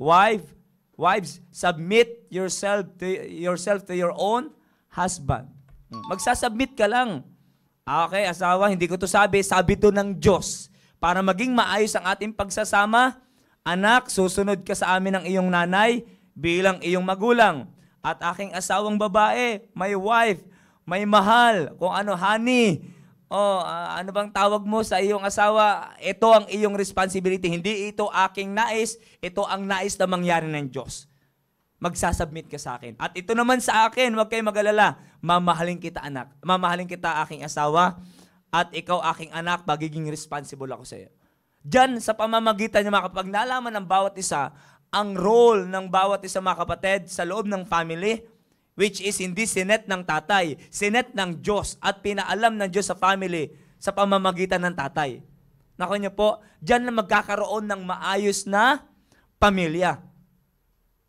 wife, Wives, submit yourself to, yourself to your own husband. Hmm. Magsasubmit ka lang. Okay, asawa, hindi ko to sabi. Sabi to ng Diyos. Para maging maayos ang ating pagsasama, anak, susunod ka sa amin ng iyong nanay bilang iyong magulang. At aking asawang babae, my wife, may mahal, kung ano, honey, Oh, uh, ano bang tawag mo sa iyong asawa? Ito ang iyong responsibility. Hindi ito aking nais, ito ang nais na mangyari ng Diyos. Magsasubmit ka sa akin. At ito naman sa akin, huwag kayong magalala. Mamahalin kita anak. Mamahalin kita aking asawa at ikaw aking anak, magiging responsible ako sa iyo. Diyan sa pamamagitan niya mga kapag nalaman ng bawat isa ang role ng bawat isa mga kapatid sa loob ng family, which is hindi sinet ng tatay, sinet ng Diyos at pinaalam ng Diyos sa family sa pamamagitan ng tatay. Naku niyo po, diyan na magkakaroon ng maayos na pamilya.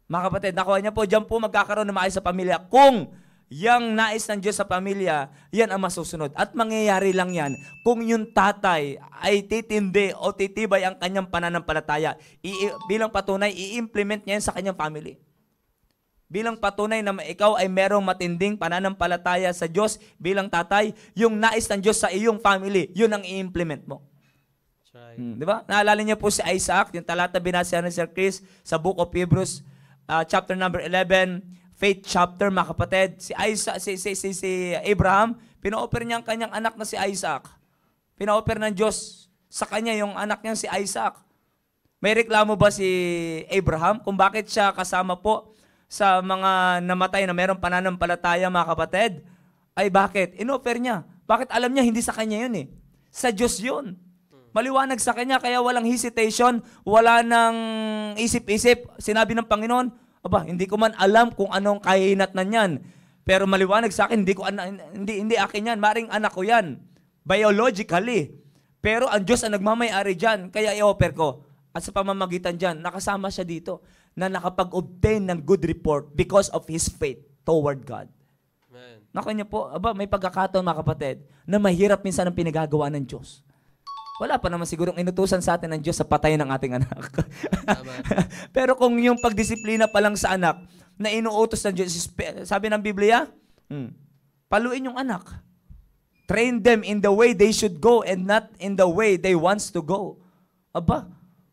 Mga kapatid, nakuha niya po, diyan po magkakaroon ng maayos na pamilya kung yung nais ng Diyos sa pamilya, yan ang masusunod. At mangyayari lang yan kung yung tatay ay titindi o titibay ang kanyang pananampalataya. I- bilang patunay, i-implement niya yan sa kanyang family bilang patunay na ikaw ay merong matinding pananampalataya sa Diyos bilang tatay, yung nais ng Diyos sa iyong family, yun ang i-implement mo. Hmm, di ba? Naalala niyo po si Isaac, yung talata binasa ni Sir Chris sa Book of Hebrews, uh, chapter number 11, faith chapter, mga kapatid. Si, Isaac, si, si, si, si Abraham, pinaoper niya ang kanyang anak na si Isaac. Pinaoper ng Diyos sa kanya yung anak niya si Isaac. May reklamo ba si Abraham kung bakit siya kasama po sa mga namatay na mayroong pananampalataya mga kapatid, ay bakit? Inoffer niya. Bakit alam niya hindi sa kanya yun eh? Sa Diyos yun. Maliwanag sa kanya, kaya walang hesitation, wala nang isip-isip. Sinabi ng Panginoon, aba, hindi ko man alam kung anong kahinatnan niyan. Pero maliwanag sa akin, hindi, ko hindi, hindi akin yan, maring anak ko yan. Biologically. Pero ang Diyos ang nagmamayari dyan, kaya i-offer ko. At sa pamamagitan dyan, nakasama siya dito na nakapag-obtain ng good report because of his faith toward God. Amen. Naku niyo po, aba, may pagkakataon mga kapatid, na mahirap minsan ang pinagagawa ng Diyos. Wala pa naman sigurong inutusan sa atin ng Diyos sa patay ng ating anak. Pero kung yung pagdisiplina pa lang sa anak, na inuutos ng Diyos, sabi ng Biblia, hmm, paluin yung anak. Train them in the way they should go and not in the way they wants to go. Aba,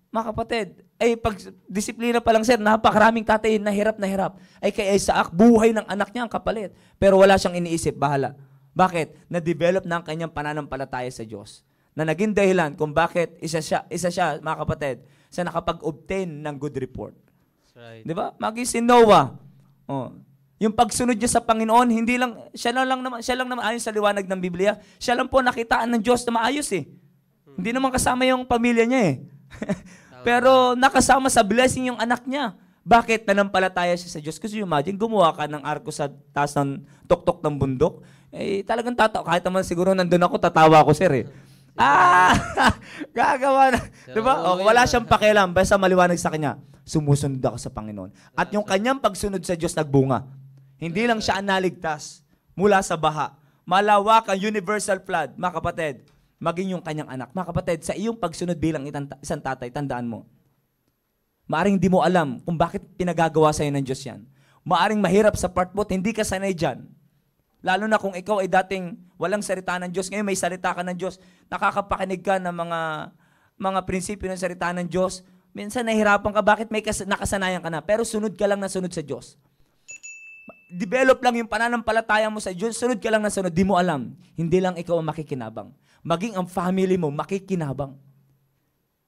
mga kapatid, ay pag disiplina pa lang sir, napakaraming tatay na hirap na hirap. Ay kay Isaac, buhay ng anak niya ang kapalit. Pero wala siyang iniisip, bahala. Bakit? Na-develop na ang kanyang pananampalataya sa Diyos. Na naging dahilan kung bakit isa siya, isa siya mga kapatid, sa nakapag-obtain ng good report. right. Di ba? Maging si Noah. Oh, yung pagsunod niya sa Panginoon, hindi lang siya lang, lang naman, siya lang naman ayon sa liwanag ng Biblia, siya lang po nakitaan ng Diyos na maayos eh. Hmm. Hindi naman kasama yung pamilya niya eh. Pero nakasama sa blessing yung anak niya. Bakit? Nanampalataya siya sa Diyos. Kasi imagine, gumawa ka ng arko sa taas ng tuktok ng bundok. Eh, talagang tatawa. Kahit naman siguro nandun ako, tatawa ako, sir eh. Ah! Gagawa na. So, diba? O, wala siyang pakialam. Basta maliwanag sa kanya, sumusunod ako sa Panginoon. At yung kanyang pagsunod sa Diyos nagbunga. Hindi lang siya analigtas mula sa baha. Malawak ang universal flood, mga kapatid maging yung kanyang anak. Mga kapatid, sa iyong pagsunod bilang isang tatay, tandaan mo, maaring hindi mo alam kung bakit pinagagawa iyo ng Diyos yan. Maaring mahirap sa part mo, hindi ka sanay dyan. Lalo na kung ikaw ay dating walang salita ng Diyos, ngayon may salita ka ng Diyos, nakakapakinig ka ng mga mga prinsipyo ng salita ng Diyos, minsan nahirapan ka, bakit may kas- nakasanayan ka na? Pero sunod ka lang na sunod sa Diyos. Develop lang yung pananampalataya mo sa Diyos, sunod ka lang na sunod, di mo alam. Hindi lang ikaw ang makikinabang maging ang family mo makikinabang.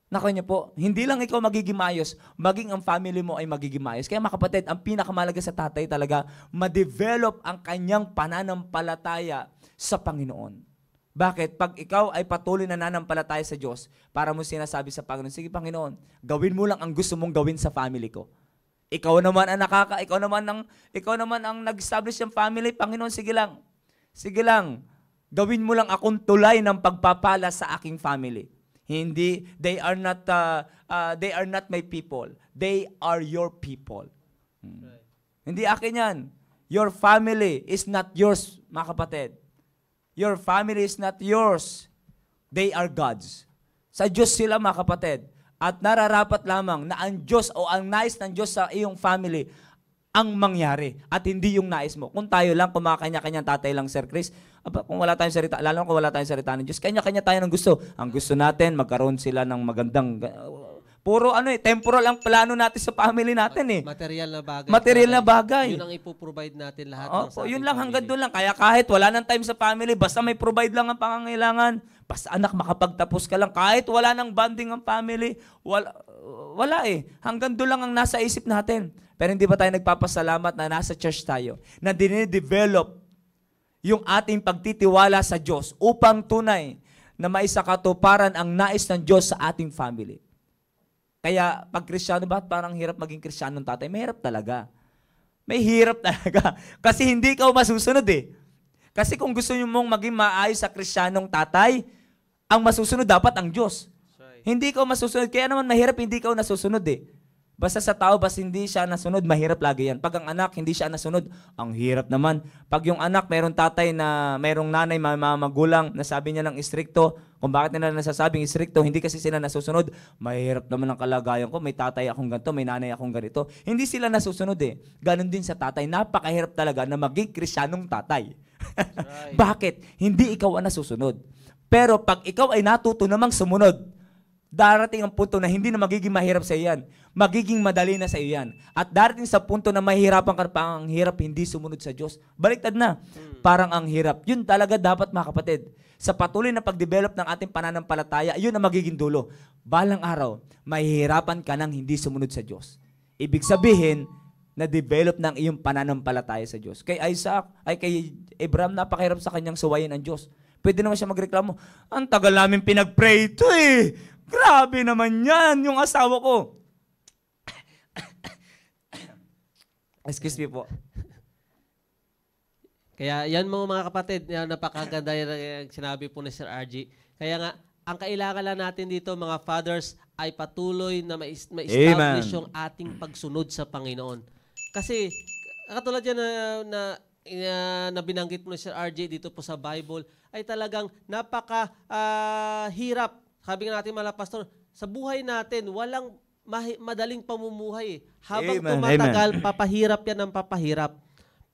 Nako niyo po, hindi lang ikaw magiging maayos, maging ang family mo ay magiging maayos. Kaya mga kapatid, ang pinakamalaga sa tatay talaga, ma-develop ang kanyang pananampalataya sa Panginoon. Bakit? Pag ikaw ay patuloy na nanampalataya sa Diyos, para mo sinasabi sa Panginoon, sige Panginoon, gawin mo lang ang gusto mong gawin sa family ko. Ikaw naman ang nakaka, ikaw naman ang, ikaw naman ang nag-establish ng family, Panginoon, sige lang. Sige lang, Gawin mo lang akong tulay ng pagpapala sa aking family. Hindi, they are not, uh, uh, they are not my people. They are your people. Hmm. Hindi akin yan. Your family is not yours, mga kapatid. Your family is not yours. They are God's. Sa Diyos sila, mga kapatid. At nararapat lamang na ang Diyos o ang nais nice ng Diyos sa iyong family ang mangyari at hindi yung nais mo. Kung tayo lang, kumakanya-kanya kanya tatay lang, Sir Chris, aba, kung wala tayong salita, lalo kung wala tayong salita ng Diyos, kanya-kanya tayo ng gusto. Ang gusto natin, magkaroon sila ng magandang... puro ano eh, temporal ang plano natin sa family natin eh. Material na bagay. Material na bagay. Yun ang ipoprovide natin lahat. Oo, ng sa yun lang, hanggang doon lang. Kaya kahit wala nang time sa family, basta may provide lang ang pangangailangan. Basta anak, makapagtapos ka lang. Kahit wala nang bonding ang family, wala, wala eh. Hanggang doon lang ang nasa isip natin. Pero hindi ba tayo nagpapasalamat na nasa church tayo, na dinidevelop yung ating pagtitiwala sa Diyos upang tunay na maisakatuparan ang nais ng Diyos sa ating family. Kaya pag Kristiyano ba, parang hirap maging krisyano ng tatay? Mahirap talaga. May hirap talaga. Kasi hindi ka masusunod eh. Kasi kung gusto nyo mong maging maayos sa Kristiyanong tatay, ang masusunod dapat ang Diyos. Hindi ka masusunod. Kaya naman mahirap hindi ka nasusunod eh. Basta sa tao, basta hindi siya nasunod, mahirap lagi yan. Pag ang anak, hindi siya nasunod, ang hirap naman. Pag yung anak, mayroong tatay na mayroong nanay, mga magulang, nasabi niya lang istrikto, kung bakit nila nasasabing istrikto, hindi kasi sila nasusunod, mahirap naman ang kalagayan ko, may tatay akong ganito, may nanay akong ganito. Hindi sila nasusunod eh. Ganon din sa tatay, napakahirap talaga na maging krisyanong tatay. bakit? Hindi ikaw ang nasusunod. Pero pag ikaw ay natuto namang sumunod, darating ang punto na hindi na magiging mahirap sa iyo yan. Magiging madali na sa iyo yan. At darating sa punto na mahirapan ka pa, ang hirap hindi sumunod sa Diyos. Baliktad na. Hmm. Parang ang hirap. Yun talaga dapat mga kapatid. Sa patuloy na pagdevelop ng ating pananampalataya, yun ang magiging dulo. Balang araw, mahihirapan ka nang hindi sumunod sa Diyos. Ibig sabihin, na-develop ng iyong pananampalataya sa Diyos. Kay Isaac, ay kay Abraham, napakahirap sa kanyang suwayin ang Diyos. Pwede naman siya magreklamo, ang tagal namin pinag-pray ito eh. Grabe naman yan, yung asawa ko. Excuse me po. Kaya yan mga mga kapatid, yan, napakaganda yan sinabi po ni Sir RG. Kaya nga, ang kailangan lang natin dito mga fathers ay patuloy na ma-establish yung ating pagsunod sa Panginoon. Kasi katulad yan na, na, na, na binanggit mo ni Sir RJ dito po sa Bible, ay talagang napaka uh, hirap sabi nga natin mga pastor, sa buhay natin, walang madaling pamumuhay. Eh. Habang Amen. tumatagal, Amen. papahirap yan ng papahirap.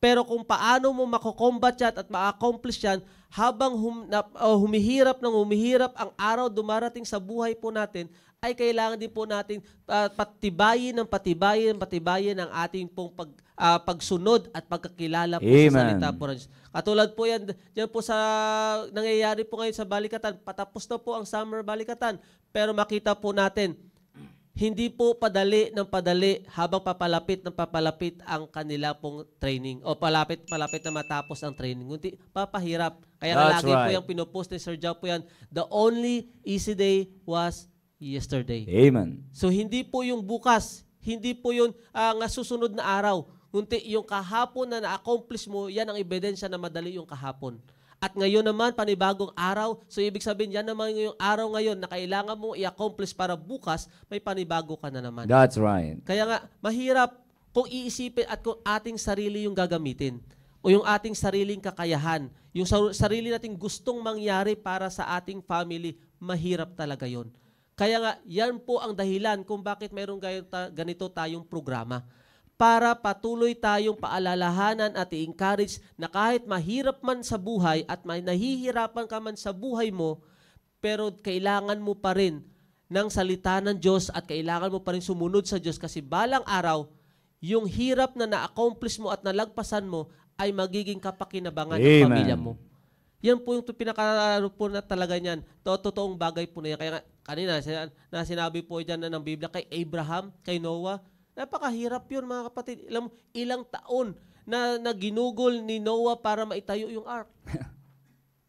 Pero kung paano mo makokombat yan at ma-accomplish yan, habang hum, na, uh, humihirap ng humihirap ang araw dumarating sa buhay po natin, ay kailangan din po natin uh, patibayin ng patibayin ng patibayin ang ating pong pag uh, pagsunod at pagkakilala po Amen. sa salita po ng Katulad po yan, dyan po sa nangyayari po ngayon sa Balikatan, patapos na po ang summer Balikatan, pero makita po natin, hindi po padali ng padali habang papalapit ng papalapit ang kanila pong training o palapit palapit na matapos ang training kundi papahirap kaya That's lagi right. po yung pinopost ni Sir Joe po yan the only easy day was yesterday amen so hindi po yung bukas hindi po yun uh, nga susunod na araw Unti yung kahapon na na-accomplish mo, yan ang ebidensya na madali yung kahapon. At ngayon naman, panibagong araw. So ibig sabihin, yan naman yung araw ngayon na kailangan mo i-accomplish para bukas, may panibago ka na naman. That's right. Kaya nga, mahirap kung iisipin at kung ating sarili yung gagamitin o yung ating sariling kakayahan, yung sarili nating gustong mangyari para sa ating family, mahirap talaga yon. Kaya nga, yan po ang dahilan kung bakit mayroong ganito tayong programa para patuloy tayong paalalahanan at i-encourage na kahit mahirap man sa buhay at may nahihirapan ka man sa buhay mo, pero kailangan mo pa rin ng salita ng Diyos at kailangan mo pa rin sumunod sa Diyos kasi balang araw, yung hirap na na-accomplish mo at nalagpasan mo ay magiging kapakinabangan Amen. ng pamilya mo. Yan po yung pinaka po na talaga niyan. totoong bagay po na yan. Kaya kanina na sinabi po diyan na ng Biblia kay Abraham, kay Noah, Napakahirap yun mga kapatid. Ilang, ilang taon na, na ginugol ni Noah para maitayo yung ark.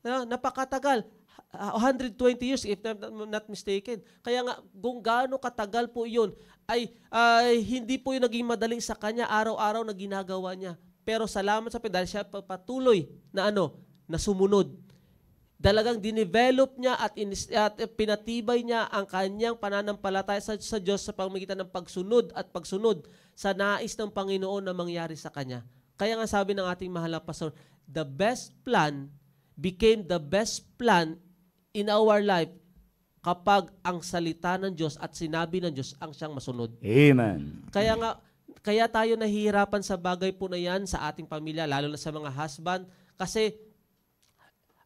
na, napakatagal. 120 years if I'm not mistaken. Kaya nga kung gaano katagal po 'yun ay uh, hindi po yung naging madali sa kanya araw-araw na ginagawa niya. Pero salamat sa dahil siya patuloy na ano, na sumunod Dalagang dinevelop niya at, inis, at pinatibay niya ang kanyang pananampalataya sa, sa Diyos sa pamagitan ng pagsunod at pagsunod sa nais ng Panginoon na mangyari sa kanya. Kaya nga sabi ng ating mahal na pastor, the best plan became the best plan in our life kapag ang salita ng Diyos at sinabi ng Diyos ang siyang masunod. Amen. Kaya nga kaya tayo nahihirapan sa bagay po na yan sa ating pamilya lalo na sa mga husband kasi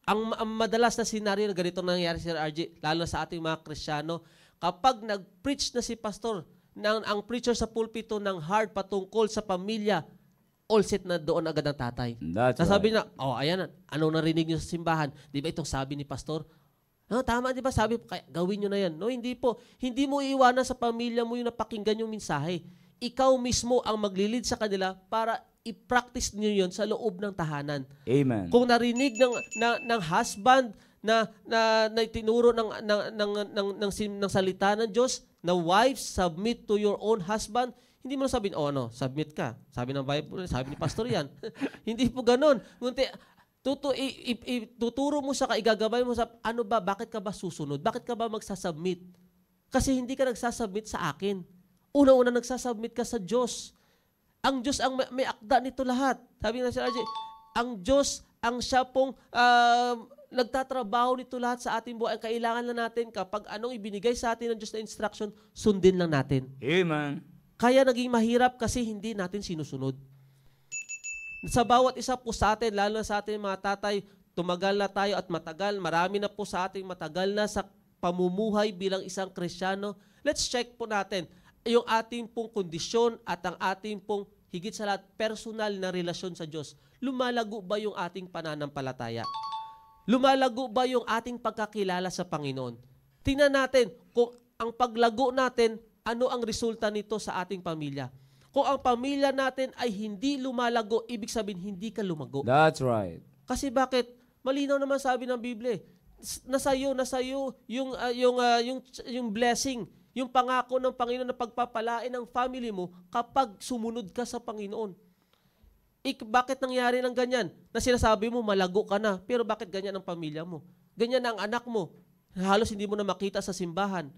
ang, ang madalas na senaryo na ganito nangyayari Sir RJ, lalo sa ating mga Kristiyano, kapag nag-preach na si pastor, nang ang preacher sa pulpito ng hard patungkol sa pamilya, all set na doon agad ang tatay. That's Nasabi right. na, oh, ayan, ano narinig niyo sa simbahan? Di ba itong sabi ni pastor? No, tama, di ba? Sabi, kaya, gawin niyo na yan. No, hindi po. Hindi mo iiwanan sa pamilya mo yung napakinggan yung mensahe. Ikaw mismo ang maglilid sa kanila para i-practice niyo yon sa loob ng tahanan. Amen. Kung narinig ng na, ng husband na na, na itinuro ng ng ng ng, ng, ng, ng salita ng Diyos na wife submit to your own husband, hindi mo sabihin, oh ano, submit ka. Sabi ng Bible, sabi ni pastor yan. hindi po ganoon. Ngunti, tutu, i, i, i, tuturo mo sa kaigagabay mo sa, ano ba, bakit ka ba susunod? Bakit ka ba magsasubmit? Kasi hindi ka nagsasubmit sa akin. Una-una nagsasubmit ka sa Diyos. Ang Diyos ang may, may akda nito lahat. Sabi na si RJ, ang Diyos ang siya pong uh, nagtatrabaho nito lahat sa ating buhay. kailangan lang natin kapag anong ibinigay sa atin ng Diyos na instruction, sundin lang natin. Amen. Kaya naging mahirap kasi hindi natin sinusunod. Sa bawat isa po sa atin, lalo na sa ating mga tatay, tumagal na tayo at matagal, marami na po sa ating matagal na sa pamumuhay bilang isang Kristiyano, let's check po natin yung ating pong kondisyon at ang ating pong higit sa lahat personal na relasyon sa Diyos, lumalago ba yung ating pananampalataya? Lumalago ba yung ating pagkakilala sa Panginoon? Tingnan natin kung ang paglago natin, ano ang resulta nito sa ating pamilya. Kung ang pamilya natin ay hindi lumalago, ibig sabihin hindi ka lumago. That's right. Kasi bakit? Malinaw naman sabi ng Bible, nasa iyo, nasa iyo yung uh, yung uh, yung yung blessing yung pangako ng Panginoon na pagpapalain ang family mo kapag sumunod ka sa Panginoon. Ik, bakit nangyari ng ganyan? Na sinasabi mo, malago ka na, pero bakit ganyan ang pamilya mo? Ganyan ang anak mo, halos hindi mo na makita sa simbahan.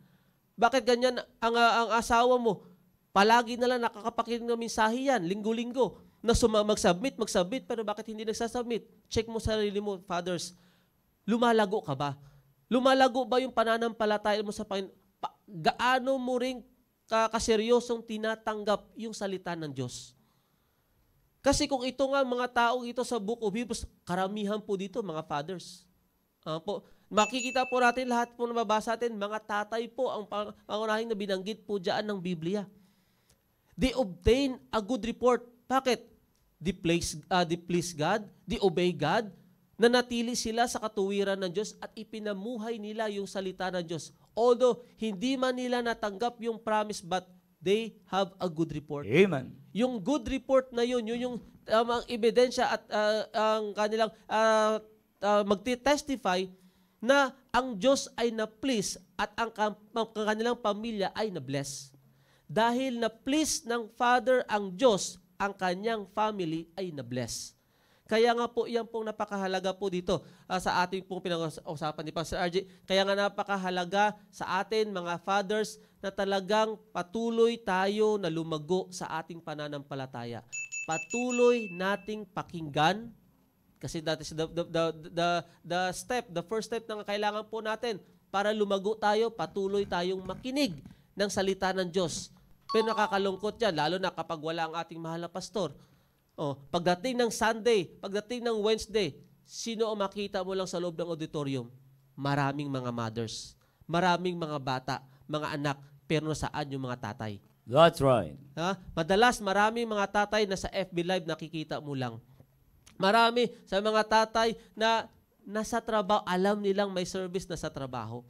Bakit ganyan ang, ah, ang asawa mo? Palagi na lang nakakapakinig ng mensahe yan, linggo-linggo, na suma- mag-submit, mag-submit, pero bakit hindi nagsasubmit? Check mo sarili mo, fathers, lumalago ka ba? Lumalago ba yung pananampalataya mo sa Panginoon? gaano mo rin kakaseryosong tinatanggap yung salita ng Diyos. Kasi kung ito nga mga tao ito sa Book of Hebrews, karamihan po dito mga fathers. Uh, po, makikita po natin lahat po nababasa natin, mga tatay po ang pangunahing na binanggit po dyan ng Biblia. They obtain a good report. Bakit? They please, uh, ah, they please God, they obey God, na natili sila sa katuwiran ng Diyos at ipinamuhay nila yung salita ng Diyos. Although, hindi man nila natanggap yung promise, but they have a good report. Amen. Yung good report na yun, yun yung um, ang ebidensya at uh, ang kanilang uh, uh, magte-testify na ang Diyos ay na-please at ang, ang kanilang pamilya ay na-bless. Dahil na-please ng Father ang Diyos, ang kanyang family ay na-bless. Kaya nga po, yan pong napakahalaga po dito uh, sa ating pong pinag-usapan ni Pastor RJ. Kaya nga napakahalaga sa atin, mga fathers, na talagang patuloy tayo na lumago sa ating pananampalataya. Patuloy nating pakinggan, kasi that is the, the, the, the, the step, the first step na kailangan po natin para lumago tayo, patuloy tayong makinig ng salita ng Diyos. Pero nakakalungkot yan, lalo na kapag wala ang ating mahal na pastor Oh, pagdating ng Sunday, pagdating ng Wednesday, sino ang makita mo lang sa loob ng auditorium? Maraming mga mothers, maraming mga bata, mga anak, pero saan yung mga tatay? That's right. Ha? Madalas maraming mga tatay na sa FB Live nakikita mo lang. Marami sa mga tatay na nasa trabaho, alam nilang may service na sa trabaho.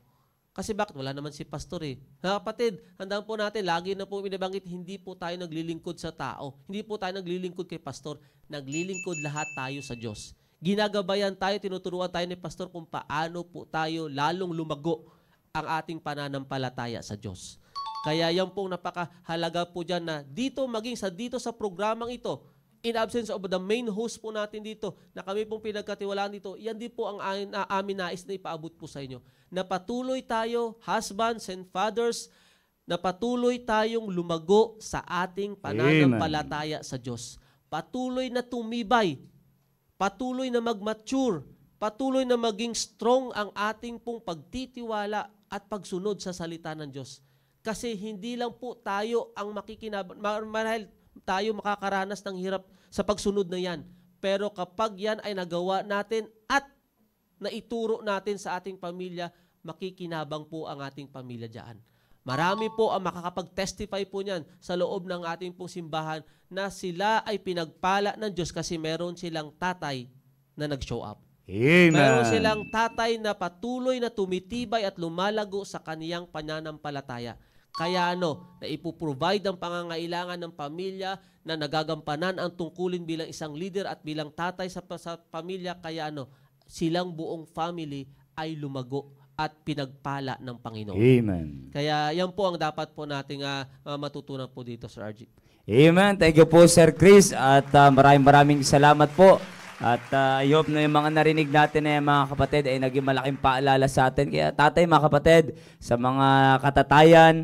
Kasi bakit? Wala naman si pastor eh. Ha, kapatid, handaan po natin, lagi na po binabanggit, hindi po tayo naglilingkod sa tao. Hindi po tayo naglilingkod kay pastor. Naglilingkod lahat tayo sa Diyos. Ginagabayan tayo, tinuturuan tayo ni pastor kung paano po tayo lalong lumago ang ating pananampalataya sa Diyos. Kaya yan pong napakahalaga po dyan na dito maging sa dito sa programang ito, in absence of the main host po natin dito na kami pong pinagkatiwalaan dito, yan din po ang amin nais na ipaabot po sa inyo. Na patuloy tayo, husbands and fathers, na patuloy tayong lumago sa ating pananampalataya sa Diyos. Patuloy na tumibay, patuloy na magmature, patuloy na maging strong ang ating pong pagtitiwala at pagsunod sa salita ng Diyos. Kasi hindi lang po tayo ang makikinabang, marahil tayo makakaranas ng hirap sa pagsunod na yan. Pero kapag yan ay nagawa natin at naituro natin sa ating pamilya, makikinabang po ang ating pamilya dyan. Marami po ang makakapag-testify po niyan sa loob ng ating pong simbahan na sila ay pinagpala ng Diyos kasi meron silang tatay na nag-show up. Amen. Meron silang tatay na patuloy na tumitibay at lumalago sa kaniyang pananampalataya. Kaya ano, na ipoprovide ang pangangailangan ng pamilya na nagagampanan ang tungkulin bilang isang leader at bilang tatay sa, sa pamilya. Kaya ano, silang buong family ay lumago at pinagpala ng Panginoon. Amen. Kaya yan po ang dapat po nating uh, matutunan po dito, Sir RG. Amen. Thank you po, Sir Chris. At uh, maraming maraming salamat po. At uh, I hope na yung mga narinig natin eh, mga kapatid ay naging malaking paalala sa atin. Kaya tatay, mga kapatid, sa mga katatayan,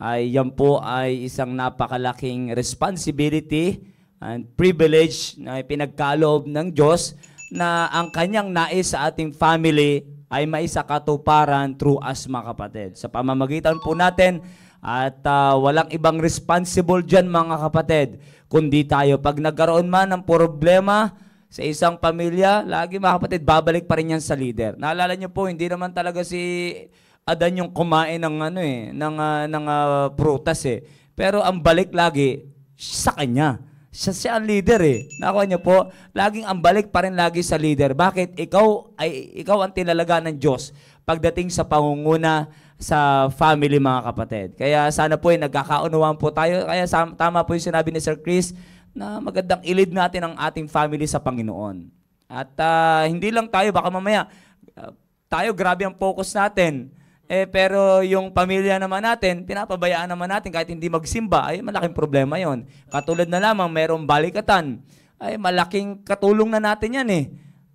ay yan po ay isang napakalaking responsibility and privilege na pinagkaloob ng Diyos na ang kanyang nais sa ating family ay maisakatuparan through us mga kapatid. Sa pamamagitan po natin at uh, walang ibang responsible dyan mga kapatid kundi tayo. Pag nagkaroon man ng problema sa isang pamilya, lagi mga kapatid babalik pa rin yan sa leader. Naalala niyo po, hindi naman talaga si adan yung kumain ng ano eh, ng, uh, ng uh, prutas eh. Pero ang balik lagi sa kanya. Siya, siya ang leader eh. Nakuha niyo po, laging ang balik pa rin lagi sa leader. Bakit? Ikaw, ay, ikaw ang tinalaga ng Diyos pagdating sa pangunguna sa family mga kapatid. Kaya sana po ay eh, nagkakaunawaan po tayo. Kaya tama po yung sinabi ni Sir Chris na magandang ilid natin ang ating family sa Panginoon. At uh, hindi lang tayo, baka mamaya, uh, tayo grabe ang focus natin eh, pero yung pamilya naman natin, pinapabayaan naman natin kahit hindi magsimba, ay malaking problema yon. Katulad na lamang merong balikatan, ay malaking katulong na natin yan eh.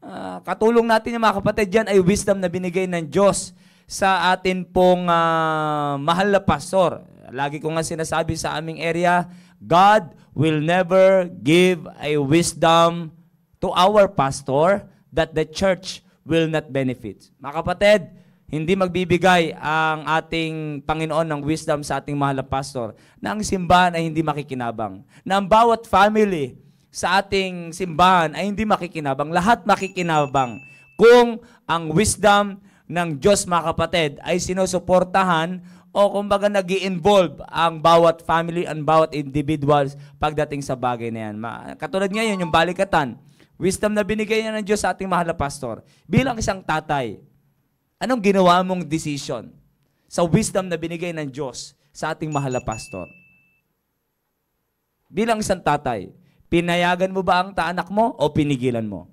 Uh, katulong natin yung mga kapatid yan ay wisdom na binigay ng Diyos sa atin pong uh, mahal na pastor. Lagi ko nga sinasabi sa aming area, God will never give a wisdom to our pastor that the church will not benefit. Mga kapatid, hindi magbibigay ang ating Panginoon ng wisdom sa ating mahal na pastor na ang simbahan ay hindi makikinabang. Na ang bawat family sa ating simbahan ay hindi makikinabang. Lahat makikinabang kung ang wisdom ng Diyos mga kapatid ay sinusuportahan o kumbaga nag involve ang bawat family, and bawat individuals pagdating sa bagay na yan. Katulad ngayon, yung balikatan, wisdom na binigay niya ng Diyos sa ating mahal na pastor bilang isang tatay, Anong ginawa mong decision sa wisdom na binigay ng Diyos sa ating mahal na pastor? Bilang isang tatay, pinayagan mo ba ang taanak mo o pinigilan mo?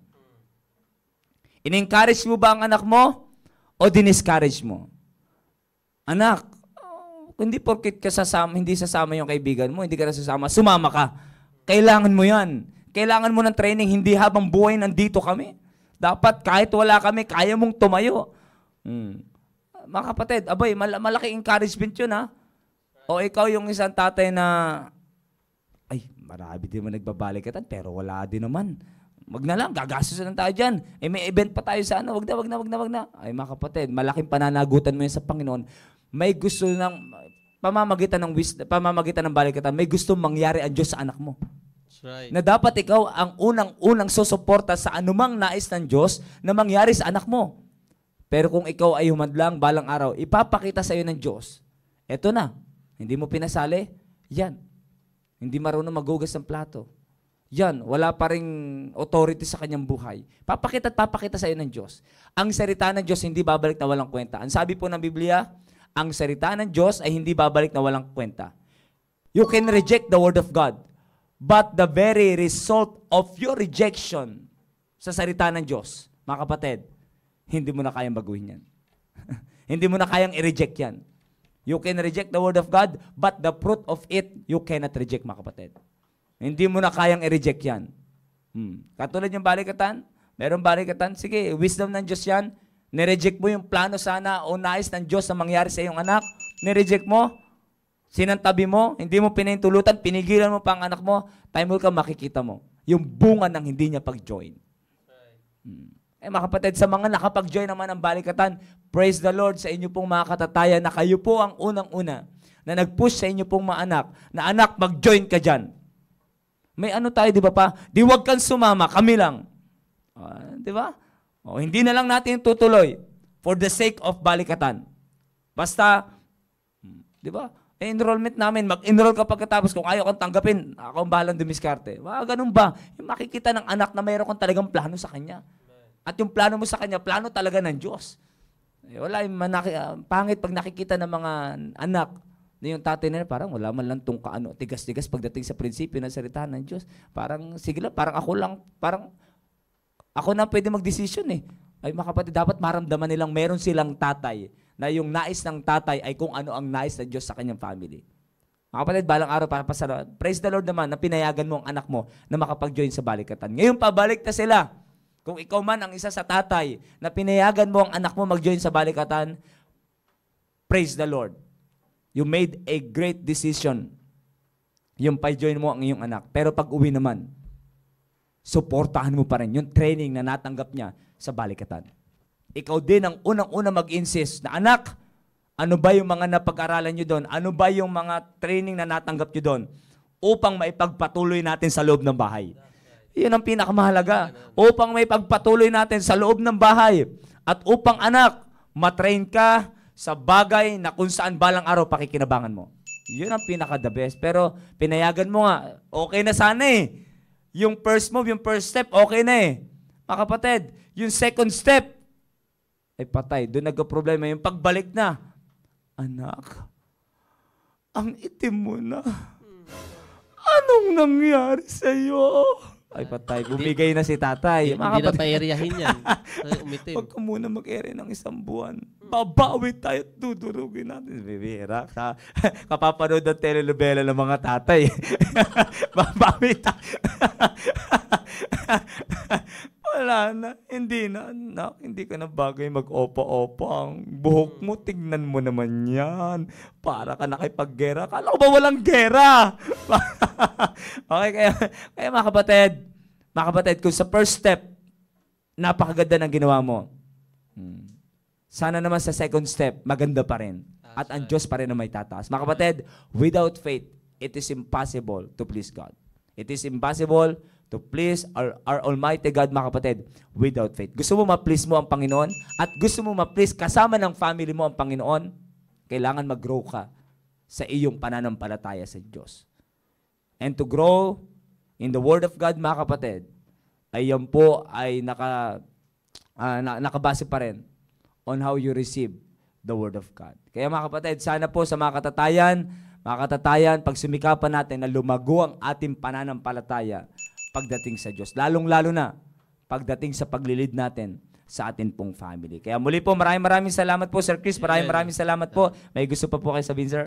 In-encourage mo ba ang anak mo o diniscourage mo? Anak, oh, hindi porkit ka sasama, hindi sasama yung kaibigan mo, hindi ka sasama, sumama ka. Kailangan mo yan. Kailangan mo ng training, hindi habang buhay nandito kami. Dapat kahit wala kami, kaya mong tumayo. Mm. Mga kapatid, abay, mal- malaki encouragement yun ha. O ikaw yung isang tatay na, ay, marami din mo nagbabalikatan, pero wala din naman. Wag na lang, gagastos na lang tayo dyan. Eh, may event pa tayo sa ano, wag na, wag na, wag na, wag na. Ay, mga kapatid, malaking pananagutan mo yun sa Panginoon. May gusto ng, pamamagitan ng wisdom, pamamagitan ng balikatan, may gusto mangyari ang Diyos sa anak mo. That's right. Na dapat ikaw ang unang-unang susuporta sa anumang nais ng Diyos na mangyari sa anak mo. Pero kung ikaw ay humadlang balang araw, ipapakita sa iyo ng Diyos, eto na, hindi mo pinasali, yan. Hindi marunong magugas ng plato. Yan, wala pa rin authority sa kanyang buhay. Papakita at papakita sa iyo ng Diyos. Ang salita ng Diyos hindi babalik na walang kwenta. Ang sabi po ng Biblia, ang salita ng Diyos ay hindi babalik na walang kwenta. You can reject the Word of God, but the very result of your rejection sa salita ng Diyos, mga kapatid, hindi mo na kayang baguhin yan. Hindi mo na kayang i-reject yan. You can reject the Word of God, but the fruit of it, you cannot reject, mga kapatid. Hindi mo na kayang i-reject yan. Hmm. Katulad yung balikatan, meron balikatan, sige, wisdom ng Diyos yan, nireject mo yung plano sana o nais ng Diyos na mangyari sa iyong anak, nireject mo, sinantabi mo, hindi mo pinahintulutan, pinigilan mo pa ang anak mo, time will come, makikita mo. Yung bunga ng hindi niya pag-join. Hmm. Eh mga kapatid, sa mga nakapag-join naman ng Balikatan, praise the Lord sa inyo pong mga katatayan na kayo po ang unang-una na nag-push sa inyo pong mga anak na anak, mag-join ka dyan. May ano tayo, di ba pa? Di wag kang sumama, kami lang. Uh, di ba? O, oh, hindi na lang natin tutuloy for the sake of Balikatan. Basta, di ba? Eh, enrollment namin, mag-enroll ka pagkatapos. Kung ayaw kang tanggapin, ako ang bahalang dumiskarte. Wow, ganun ba? Yung makikita ng anak na mayroon kang talagang plano sa kanya. At yung plano mo sa kanya, plano talaga ng Diyos. Eh, wala yung manaki, uh, pangit pag nakikita ng mga anak na yung tatay nila, parang wala man lang tong kaano, tigas-tigas pagdating sa prinsipyo ng salita ng Diyos. Parang, sige lang, parang ako lang, parang ako na pwede mag-desisyon eh. Ay mga kapatid, dapat maramdaman nilang meron silang tatay na yung nais ng tatay ay kung ano ang nais ng Diyos sa kanyang family. Mga kapatid, balang araw para pasalamat. Praise the Lord naman na pinayagan mo ang anak mo na makapag-join sa balikatan. Ngayon, pabalik na sila. Kung ikaw man ang isa sa tatay na pinayagan mo ang anak mo mag-join sa balikatan, praise the Lord. You made a great decision. Yung pa-join mo ang iyong anak. Pero pag uwi naman, suportahan mo pa rin yung training na natanggap niya sa balikatan. Ikaw din ang unang-una mag-insist na, anak, ano ba yung mga napag-aralan nyo doon? Ano ba yung mga training na natanggap nyo doon? Upang maipagpatuloy natin sa loob ng bahay. Iyon ang pinakamahalaga. Upang may pagpatuloy natin sa loob ng bahay at upang anak, matrain ka sa bagay na kung saan balang araw pakikinabangan mo. Yun ang pinaka-the best. Pero pinayagan mo nga, okay na sana eh. Yung first move, yung first step, okay na eh. Mga kapatid, yung second step, ay patay. Doon nagka-problema yung pagbalik na. Anak, ang itim mo na. Anong nangyari sa'yo? Ay patay, bumigay na si tatay. Hindi, hindi na paeryahin yan. Umitim. Huwag ka muna mag-ere ng isang buwan. Babawi tayo at dudurugin natin. Bibira ka. Kapapanood ng telenovela ng mga tatay. Babawi tayo wala na. Hindi na, anak. Hindi ka na bagay mag-opa-opa. Ang buhok mo, tignan mo naman yan. Para ka nakipaggera. Kala ko ba walang gera? okay, kaya, kaya mga kapatid, mga kapatid, kung sa first step, napakaganda ng ginawa mo. Hmm. Sana naman sa second step, maganda pa rin. At ang Diyos pa rin na may tataas. Mga kapatid, without faith, it is impossible to please God. It is impossible to please our, our Almighty God, mga kapatid, without faith. Gusto mo ma-please mo ang Panginoon at gusto mo ma-please kasama ng family mo ang Panginoon, kailangan mag-grow ka sa iyong pananampalataya sa Diyos. And to grow in the Word of God, mga kapatid, ay yan po ay naka, uh, na, nakabase pa rin on how you receive the Word of God. Kaya mga kapatid, sana po sa mga katatayan, mga katatayan, pag sumikapan natin na lumago ang ating pananampalataya pagdating sa Diyos. Lalong-lalo na pagdating sa paglilid natin sa atin pong family. Kaya muli po, maraming maraming salamat po, Sir Chris. Maraming maraming salamat po. May gusto pa po kayo sabihin, Sir?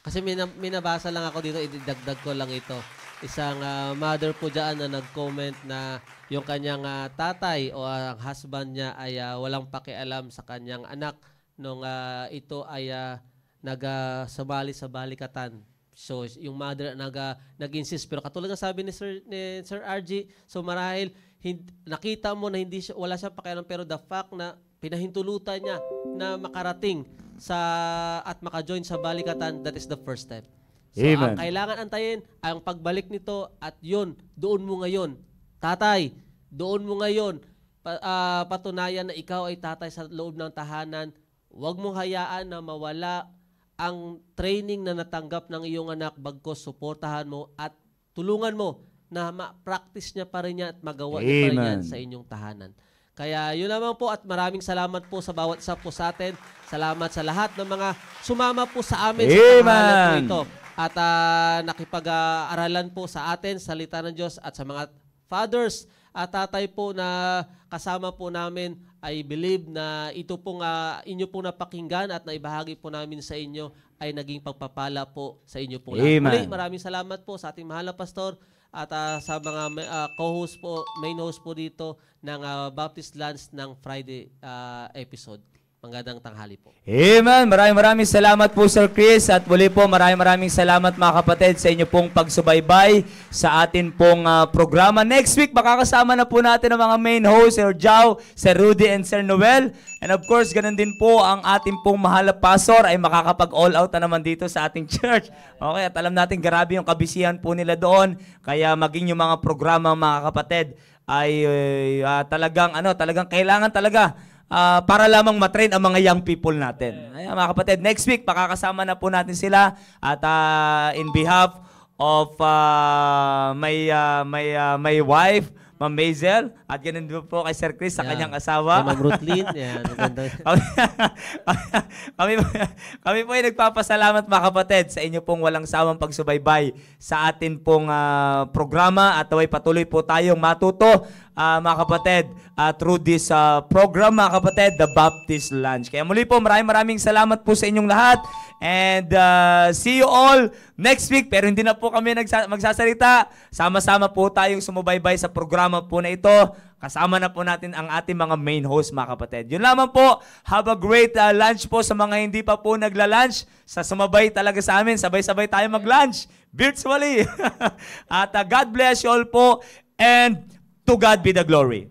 Kasi may, may nabasa lang ako dito, ididagdag ko lang ito. Isang uh, mother po dyan na nag-comment na yung kanyang uh, tatay o ang uh, husband niya ay uh, walang pakialam sa kanyang anak nung uh, ito ay uh, nagsabali uh, sa balikatan So yung mother naga nag-insist pero katulad ng sabi ni Sir ni Sir RG, so marahil hindi, nakita mo na hindi siya, wala siyang pakialam pero the fact na pinahintulutan niya na makarating sa at maka-join sa balikatan, that is the first step. So Amen. ang kailangan antayin ang pagbalik nito at yun, doon mo ngayon. Tatay, doon mo ngayon pa, uh, patunayan na ikaw ay tatay sa loob ng tahanan. Huwag mong hayaan na mawala ang training na natanggap ng iyong anak bagkos suportahan mo at tulungan mo na ma-practice niya pa rin niya at magawa niya pa rin yan sa inyong tahanan. Kaya yun naman po at maraming salamat po sa bawat isa po sa atin. Salamat sa lahat ng mga sumama po sa amin Amen. sa pangalan po ito. At uh, ah, nakipag-aralan po sa atin, salita ng Diyos at sa mga fathers at tatay po na kasama po namin I believe na ito pong uh, inyo pong napakinggan at naibahagi po namin sa inyo ay naging pagpapala po sa inyo po. Amen. maraming salamat po sa ating mahal na pastor at uh, sa mga uh, co-host po, main host po dito ng uh, Baptist Lunch ng Friday uh, episode. Magandang tanghali po. Amen. Maraming maraming salamat po Sir Chris at muli po maraming maraming salamat mga kapatid sa inyo pong pagsubaybay sa atin pong uh, programa. Next week makakasama na po natin ang mga main host Sir Jao, Sir Rudy and Sir Noel. And of course, ganun din po ang atin pong mahal na pastor ay makakapag all out na naman dito sa ating church. Okay, at alam natin grabe yung kabisihan po nila doon. Kaya maging yung mga programa mga kapatid ay uh, talagang ano, talagang kailangan talaga uh, para lamang matrain ang mga young people natin. Ayan, mga kapatid, next week makakasama na po natin sila at uh, in behalf of uh, my uh, my uh, my wife Ma'am Maisel, at ganun din po kay Sir Chris sa yeah. kanyang asawa. Ma'am Rutlin. kami, kami, po ay nagpapasalamat mga kapatid sa inyo pong walang sawang pagsubaybay sa atin pong uh, programa at away patuloy po tayong matuto uh, mga kapatid, uh, through this uh, program, mga kapatid, The Baptist Lunch. Kaya muli po, maraming maraming salamat po sa inyong lahat. And uh, see you all next week. Pero hindi na po kami nagsa- magsasalita. Sama-sama po tayong sumubaybay sa programa po na ito. Kasama na po natin ang ating mga main host mga kapatid. Yun lamang po, have a great uh, lunch po sa mga hindi pa po nagla-lunch. Sa sumabay talaga sa amin, sabay-sabay tayo mag-lunch virtually. At uh, God bless you all po. And To God be the glory.